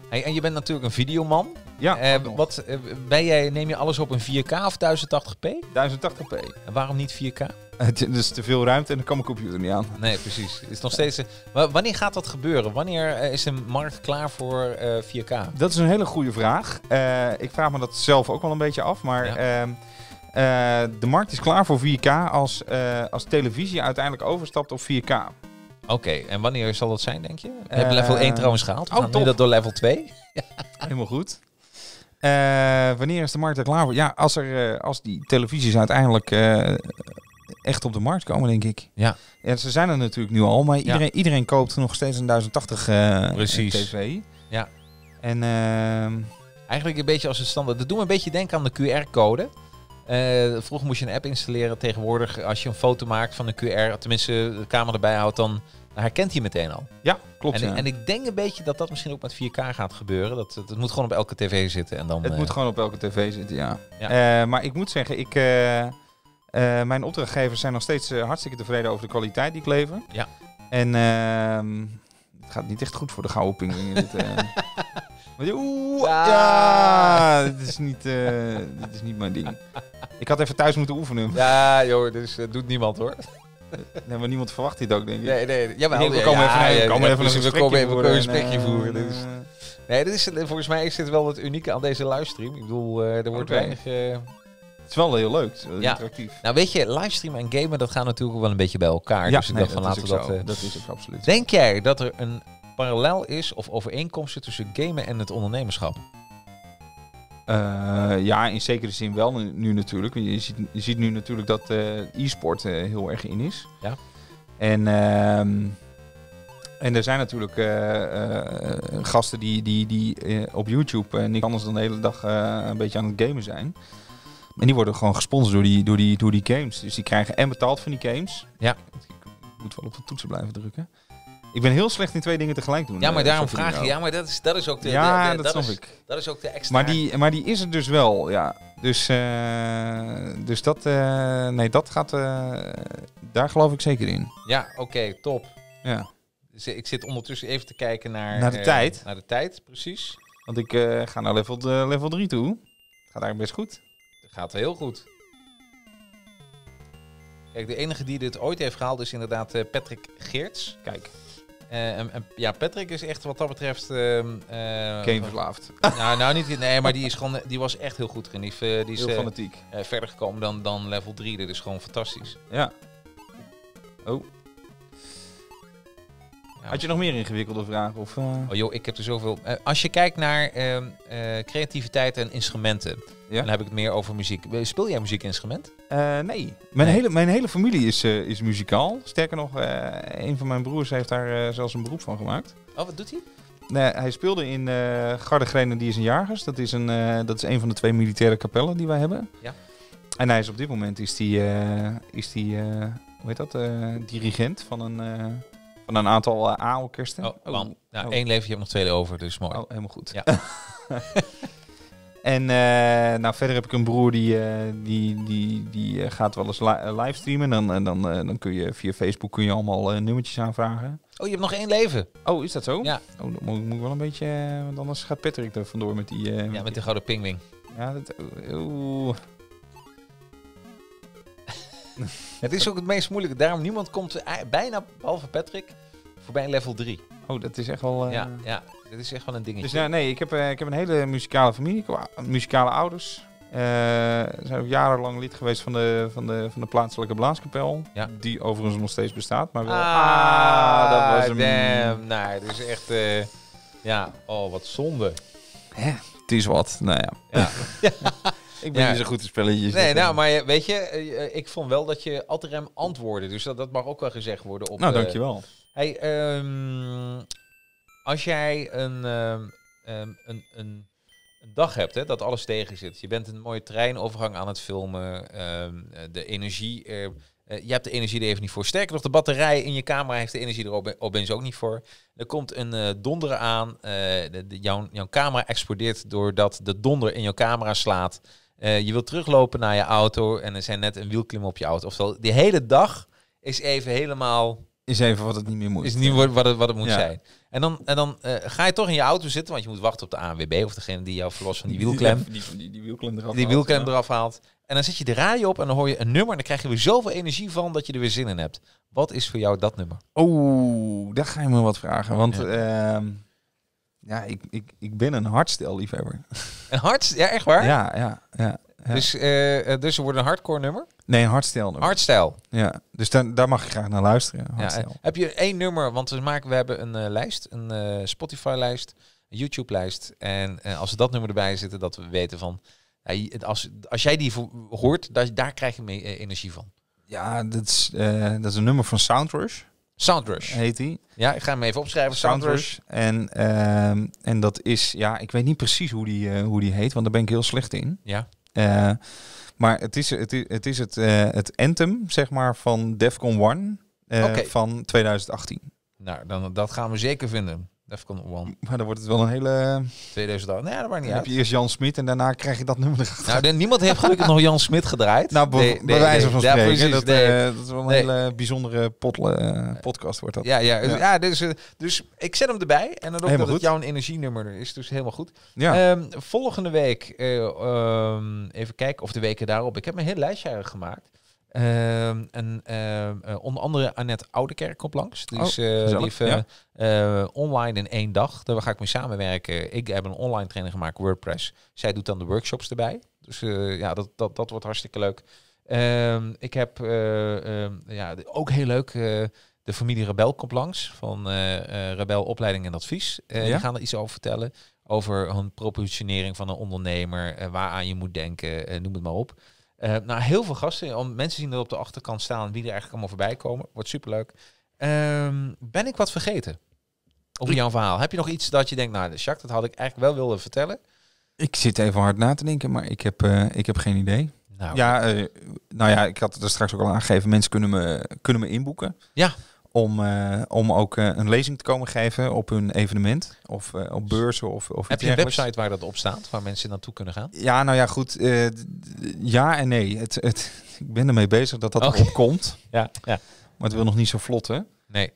en je bent natuurlijk een videoman. Ja. Eh, wat, eh, ben jij, neem je alles op in 4K of 1080p? 1080p. En waarom niet 4K? [LAUGHS] Het is te veel ruimte en dan kan mijn computer niet aan. Nee, precies. Het is nog steeds, eh, wanneer gaat dat gebeuren? Wanneer is de markt klaar voor 4K? Dat is een hele goede vraag. ik vraag me dat zelf ook wel een beetje af. Maar ehm, de markt is klaar voor 4K als, als televisie uiteindelijk overstapt op 4K. Oké, en wanneer zal dat zijn, denk je? We hebben eh, level 1 trouwens gehaald. Dan oh, top. dat door level 2. [LAUGHS] Helemaal goed. Eh, wanneer is de markt er klaar voor? Ja, als, er, eh, als die televisies uiteindelijk echt op de markt komen, denk ik. Ja. ja ze zijn er natuurlijk nu al, maar iedereen, iedereen koopt nog steeds een 1080 uh, Precies. tv. Ja. En ehm, eigenlijk een beetje als een standaard. Dat doet me een beetje denken aan de QR-code. Eh, vroeger moest je een app installeren. Tegenwoordig, als je een foto maakt van een QR, tenminste de camera erbij houdt, dan herkent hij meteen al. Ja, klopt. En, en ik denk een beetje dat dat misschien ook met 4K gaat gebeuren. Dat, het moet gewoon op elke tv zitten. En dan, het moet eh, gewoon op elke tv zitten, ja. Eh, maar ik moet zeggen, ik, mijn opdrachtgevers zijn nog steeds hartstikke tevreden over de kwaliteit die ik lever. Ja. En ehm, het gaat niet echt goed voor de gouden pinguïn. [LAUGHS] Oeh, ja. ja, dit, is niet, eh, dit is niet mijn ding. Ik had even thuis moeten oefenen. Ja, joh, dus het eh, doet niemand hoor. Nee, maar niemand verwacht dit ook, denk ik. Nee, nee. we komen ja, even, we komen even een gesprekje eh, voeren. Een gesprekje voeren dus. Nee, dit is, volgens mij is dit wel het unieke aan deze livestream. Ik bedoel, er wordt weinig... Het is wel heel leuk, ja. interactief. Nou weet je, livestream en gamen, dat gaan natuurlijk wel een beetje bij elkaar. Ja, dus ik dacht van dat... dat is ook absoluut. Denk jij dat er een parallel is of overeenkomsten tussen gamen en het ondernemerschap? Eh, ja, in zekere zin wel nu, natuurlijk. Je ziet, je ziet, nu natuurlijk dat uh, e-sport eh, heel erg in is. Ja. En, ehm, en er zijn natuurlijk gasten die, die, die op YouTube niks anders dan de hele dag een beetje aan het gamen zijn. En die worden gewoon gesponsord door die, door, die, door die games. Dus die krijgen en betaald van die games. Ja. Ik moet wel op de toetsen blijven drukken. Ik ben heel slecht in twee dingen tegelijk doen. Ja, maar eh, daarom vraag je. Nou. Ja, maar dat is, dat is ook de. Ja, dat, dat ik. Dat is ook de extra. Maar die, maar die is er dus wel, ja. Dus, eh, dus dat. Eh, nee, dat gaat. daar geloof ik zeker in. Ja, oké, top. Ja. Dus ik zit ondertussen even te kijken naar. Naar de tijd. Naar de tijd, precies. Want ik ga naar level, level 3 toe. Het gaat eigenlijk best goed. Het gaat heel goed. Kijk, de enige die dit ooit heeft gehaald is inderdaad Patrick Geerts. Kijk. Eh, ja, Patrick is echt wat dat betreft. Uh, Geen verslaafd. [LAUGHS] Nou, nou niet. Nee, maar die, is gewoon, die was echt heel goed erin. Eh, die, is heel fanatiek. verder gekomen dan, dan level 3. Dat is gewoon fantastisch. Ja. Oh. Had je nog meer ingewikkelde vragen? Of, eh? Oh joh, ik heb er zoveel. Eh, als je kijkt naar uh, creativiteit en instrumenten, dan heb ik het meer over muziek. Speel jij muziekinstrument? nee. Mijn, nee. Hele, mijn hele familie is, is muzikaal. Sterker nog, een van mijn broers heeft daar zelfs een beroep van gemaakt. Oh, wat doet hij? Nee, hij speelde in uh, Garde Grenadiers en Jagers. Dat is, een, uh, dat is een van de twee militaire kapellen die wij hebben. Ja. En hij is op dit moment is die, is die, hoe heet dat, dirigent van een, van een aantal uh, Oh, Oh, Nou, één levertje heb nog twee over, dus mooi. Oh, helemaal goed. Ja. [LAUGHS] en eh, nou, verder heb ik een broer die, eh, die, die, die gaat wel eens li livestreamen. Dan, dan, dan kun je via Facebook kun je allemaal nummertjes aanvragen. Oh, je hebt nog één leven. Oh, is dat zo? Ja. Oh, dan moet, ik wel een beetje... want anders gaat Patrick er vandoor met die... ja, met die gouden pingwing. Ja, dat... Oeh. [LAUGHS] het is ook het meest moeilijke. Daarom niemand komt eh, bijna, behalve Patrick, voorbij level 3. Oh, dat is echt wel... Eh, ja, ja, dat is echt wel een dingetje. Dus ja, nou, nee, ik heb, eh, ik heb een hele muzikale familie, muzikale ouders. zijn ook jarenlang lid geweest van de, van de, van de plaatselijke blaaskapel. Ja. Die overigens nog steeds bestaat. Maar wel, ah, ah dat was een... Damn, nou, het is echt... ja, oh, wat zonde. Het is wat, nou ja. ja. [LAUGHS] [LAUGHS] ik ben ja. niet zo goed te spelletjes. Nee, nou, eh, maar weet je, eh, ik vond wel dat je rem antwoordde. Dus dat, dat mag ook wel gezegd worden. Op, nou, eh, dankjewel. Hey, um, als jij een, ehm, ehm, een, een, een, dag hebt hè, dat alles tegen zit. Je bent een mooie treinovergang aan het filmen. de energie. je hebt de energie er even niet voor. Sterker nog, de batterij in je camera heeft de energie er opeens ook niet voor. Er komt een uh, donderen aan. Uh, jouw, jouw camera explodeert doordat de donder in jouw camera slaat. Eh, je wilt teruglopen naar je auto en er zijn net een wielklim op je auto. Oftewel, die hele dag is even helemaal... Is even wat het niet meer moet. Is niet wat het, wat het moet zijn. En dan, en dan eh, ga je toch in je auto zitten, want je moet wachten op de ANWB of degene die jou verlost van die wielklem. Die, die, wielklem eraf Die wielklem haalt, eraf haalt. En dan zet je de radio op en dan hoor je een nummer en dan krijg je weer zoveel energie van dat je er weer zin in hebt. Wat is voor jou dat nummer? Oh, daar ga je me wat vragen. Want ehm, ja, ik, ik, ik ben een hardstyle liefhebber Een hard? Ja, echt waar? Ja, ja, ja. Dus, uh, dus wordt een hardcore nummer? Nee, een hardstijl nummer. Hardstyle. Ja, dus dan, daar mag je graag naar luisteren. Ja, heb je één nummer, want we, maken, we hebben een eh, lijst, een Spotify-lijst, een YouTube-lijst. En als we dat nummer erbij zitten, dat we weten van, als, als jij die hoort, daar, daar krijg je mee energie van. Ja, dat is, dat is een nummer van Soundrush. Soundrush. Heet hij. Ja, ik ga hem even opschrijven. Soundrush. En, ehm, en dat is, ja, ik weet niet precies hoe die, eh, hoe die heet, want daar ben ik heel slecht in. Ja. Eh, maar het is het, is, het, eh, het, anthem, zeg maar, van Defcon 1 okay. van 2018. Nou, dan, dat gaan we zeker vinden. Defcon Maar dan wordt het wel een hele... 2000 eh, Nee, dat maakt niet heb je eerst Jan Smit en daarna krijg je dat nummer. [LAUGHS] Nou, niemand heeft gelukkig nog Jan Smit gedraaid. Nou, nee, bewijzen wijze van spreken. dat, eh, dat, is wel een hele bijzondere potle, eh, podcast wordt dat. Ja, ja, dus, ja. dus, dus ik zet hem erbij. En dan ook helemaal dat het jouw energienummer is. Dus helemaal goed. Ja. Ehm, volgende week, ehm, even kijken of de weken daarop. Ik heb een heel lijstje gemaakt. Ehm, en ehm, eh, onder andere Annette Oudekerk komt langs. Dus die oh, eh, heeft eh, online in één dag. Daar ga ik mee samenwerken. Ik heb een online training gemaakt, WordPress. Zij doet dan de workshops erbij. Dus ja, dat, dat, dat wordt hartstikke leuk. Ehm, ik heb ja, ook heel leuk. de familie Rebel komt langs van Rebel Opleiding en Advies. Ja? Die gaan er iets over vertellen. Over hun propositionering van een ondernemer, waaraan je moet denken, noem het maar op. Eh, nou, heel veel gasten. Om, mensen zien er op de achterkant staan wie er eigenlijk allemaal voorbij komen. Wordt superleuk. Um, ben ik wat vergeten? Over jouw verhaal. Heb je nog iets dat je denkt, nou, Jacques, dat had ik eigenlijk wel willen vertellen? Ik zit even hard na te denken, maar ik heb, eh, ik heb geen idee. Nou, ja, eh, nou ja, ik had het er straks ook al aangegeven. Mensen kunnen me, kunnen me inboeken. Ja om, eh, om ook eh, een lezing te komen geven op hun evenement of eh, op beurzen. Of, of Heb je een website waar dat op staat, waar mensen naartoe kunnen gaan? Ja, nou ja, goed. ja en nee. Het, het, [LAUGHS] ik ben ermee bezig dat dat okay. opkomt. [LAUGHS] ja, ja. Maar het wil nog niet zo vlot, hè? Nee.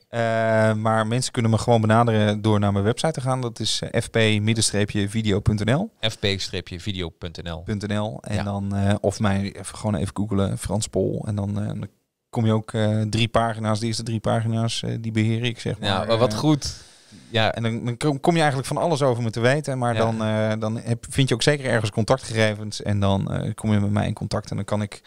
maar mensen kunnen me gewoon benaderen door naar mijn website te gaan. Dat is fp-video.nl. fp videonlnl En dan, of mij even, gewoon even googelen, Frans Pol. En dan kom je ook eh, drie pagina's, de eerste drie pagina's, eh, die beheer ik zeg maar. Ja, maar wat eh. goed. Ja. En dan, dan, kom je eigenlijk van alles over me te weten, maar dan, dan heb, vind je ook zeker ergens contactgegevens en dan kom je met mij in contact en dan kan ik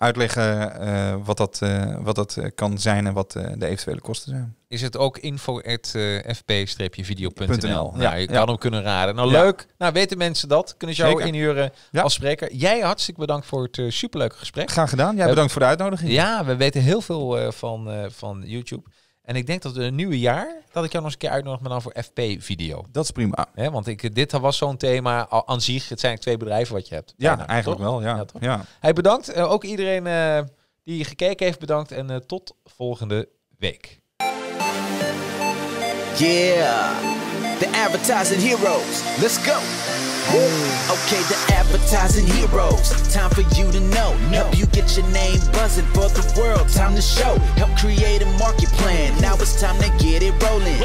uitleggen eh, wat, dat, eh, wat dat eh, kan zijn en wat de eventuele kosten zijn. Is het ook info.fp-video.nl? Nou, ja, je kan hem kunnen raden. Nou, leuk. Nou, weten mensen dat? Kunnen ze jou inhuren als spreker? Jij hartstikke bedankt voor het superleuke gesprek. Graag gedaan. Jij bedankt voor de uitnodiging. Ja, we weten heel veel van, van YouTube. En ik denk dat we een nieuwe jaar, dat ik jou nog eens een keer uitnodig maar dan voor FP-video. Dat is prima. want ik, dit was zo'n thema aan zich. Het zijn twee bedrijven wat je hebt. Ja, eigenlijk wel. Ja. Ja, Hij bedankt. Eh, ook iedereen eh, die gekeken heeft bedankt. En eh, tot volgende week. Yeah, the advertising heroes. Let's go. Okay, the advertising heroes. Time for you to know. Help you get your name buzzing for the world. Time to show. Help create a market plan. Now it's time to get it rolling.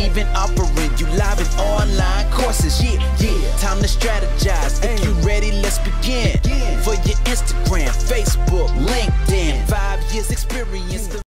Even offering you live and online courses. Yeah, yeah. Time to strategize. If you ready, let's begin. For your Instagram, Facebook, LinkedIn. Five years experience.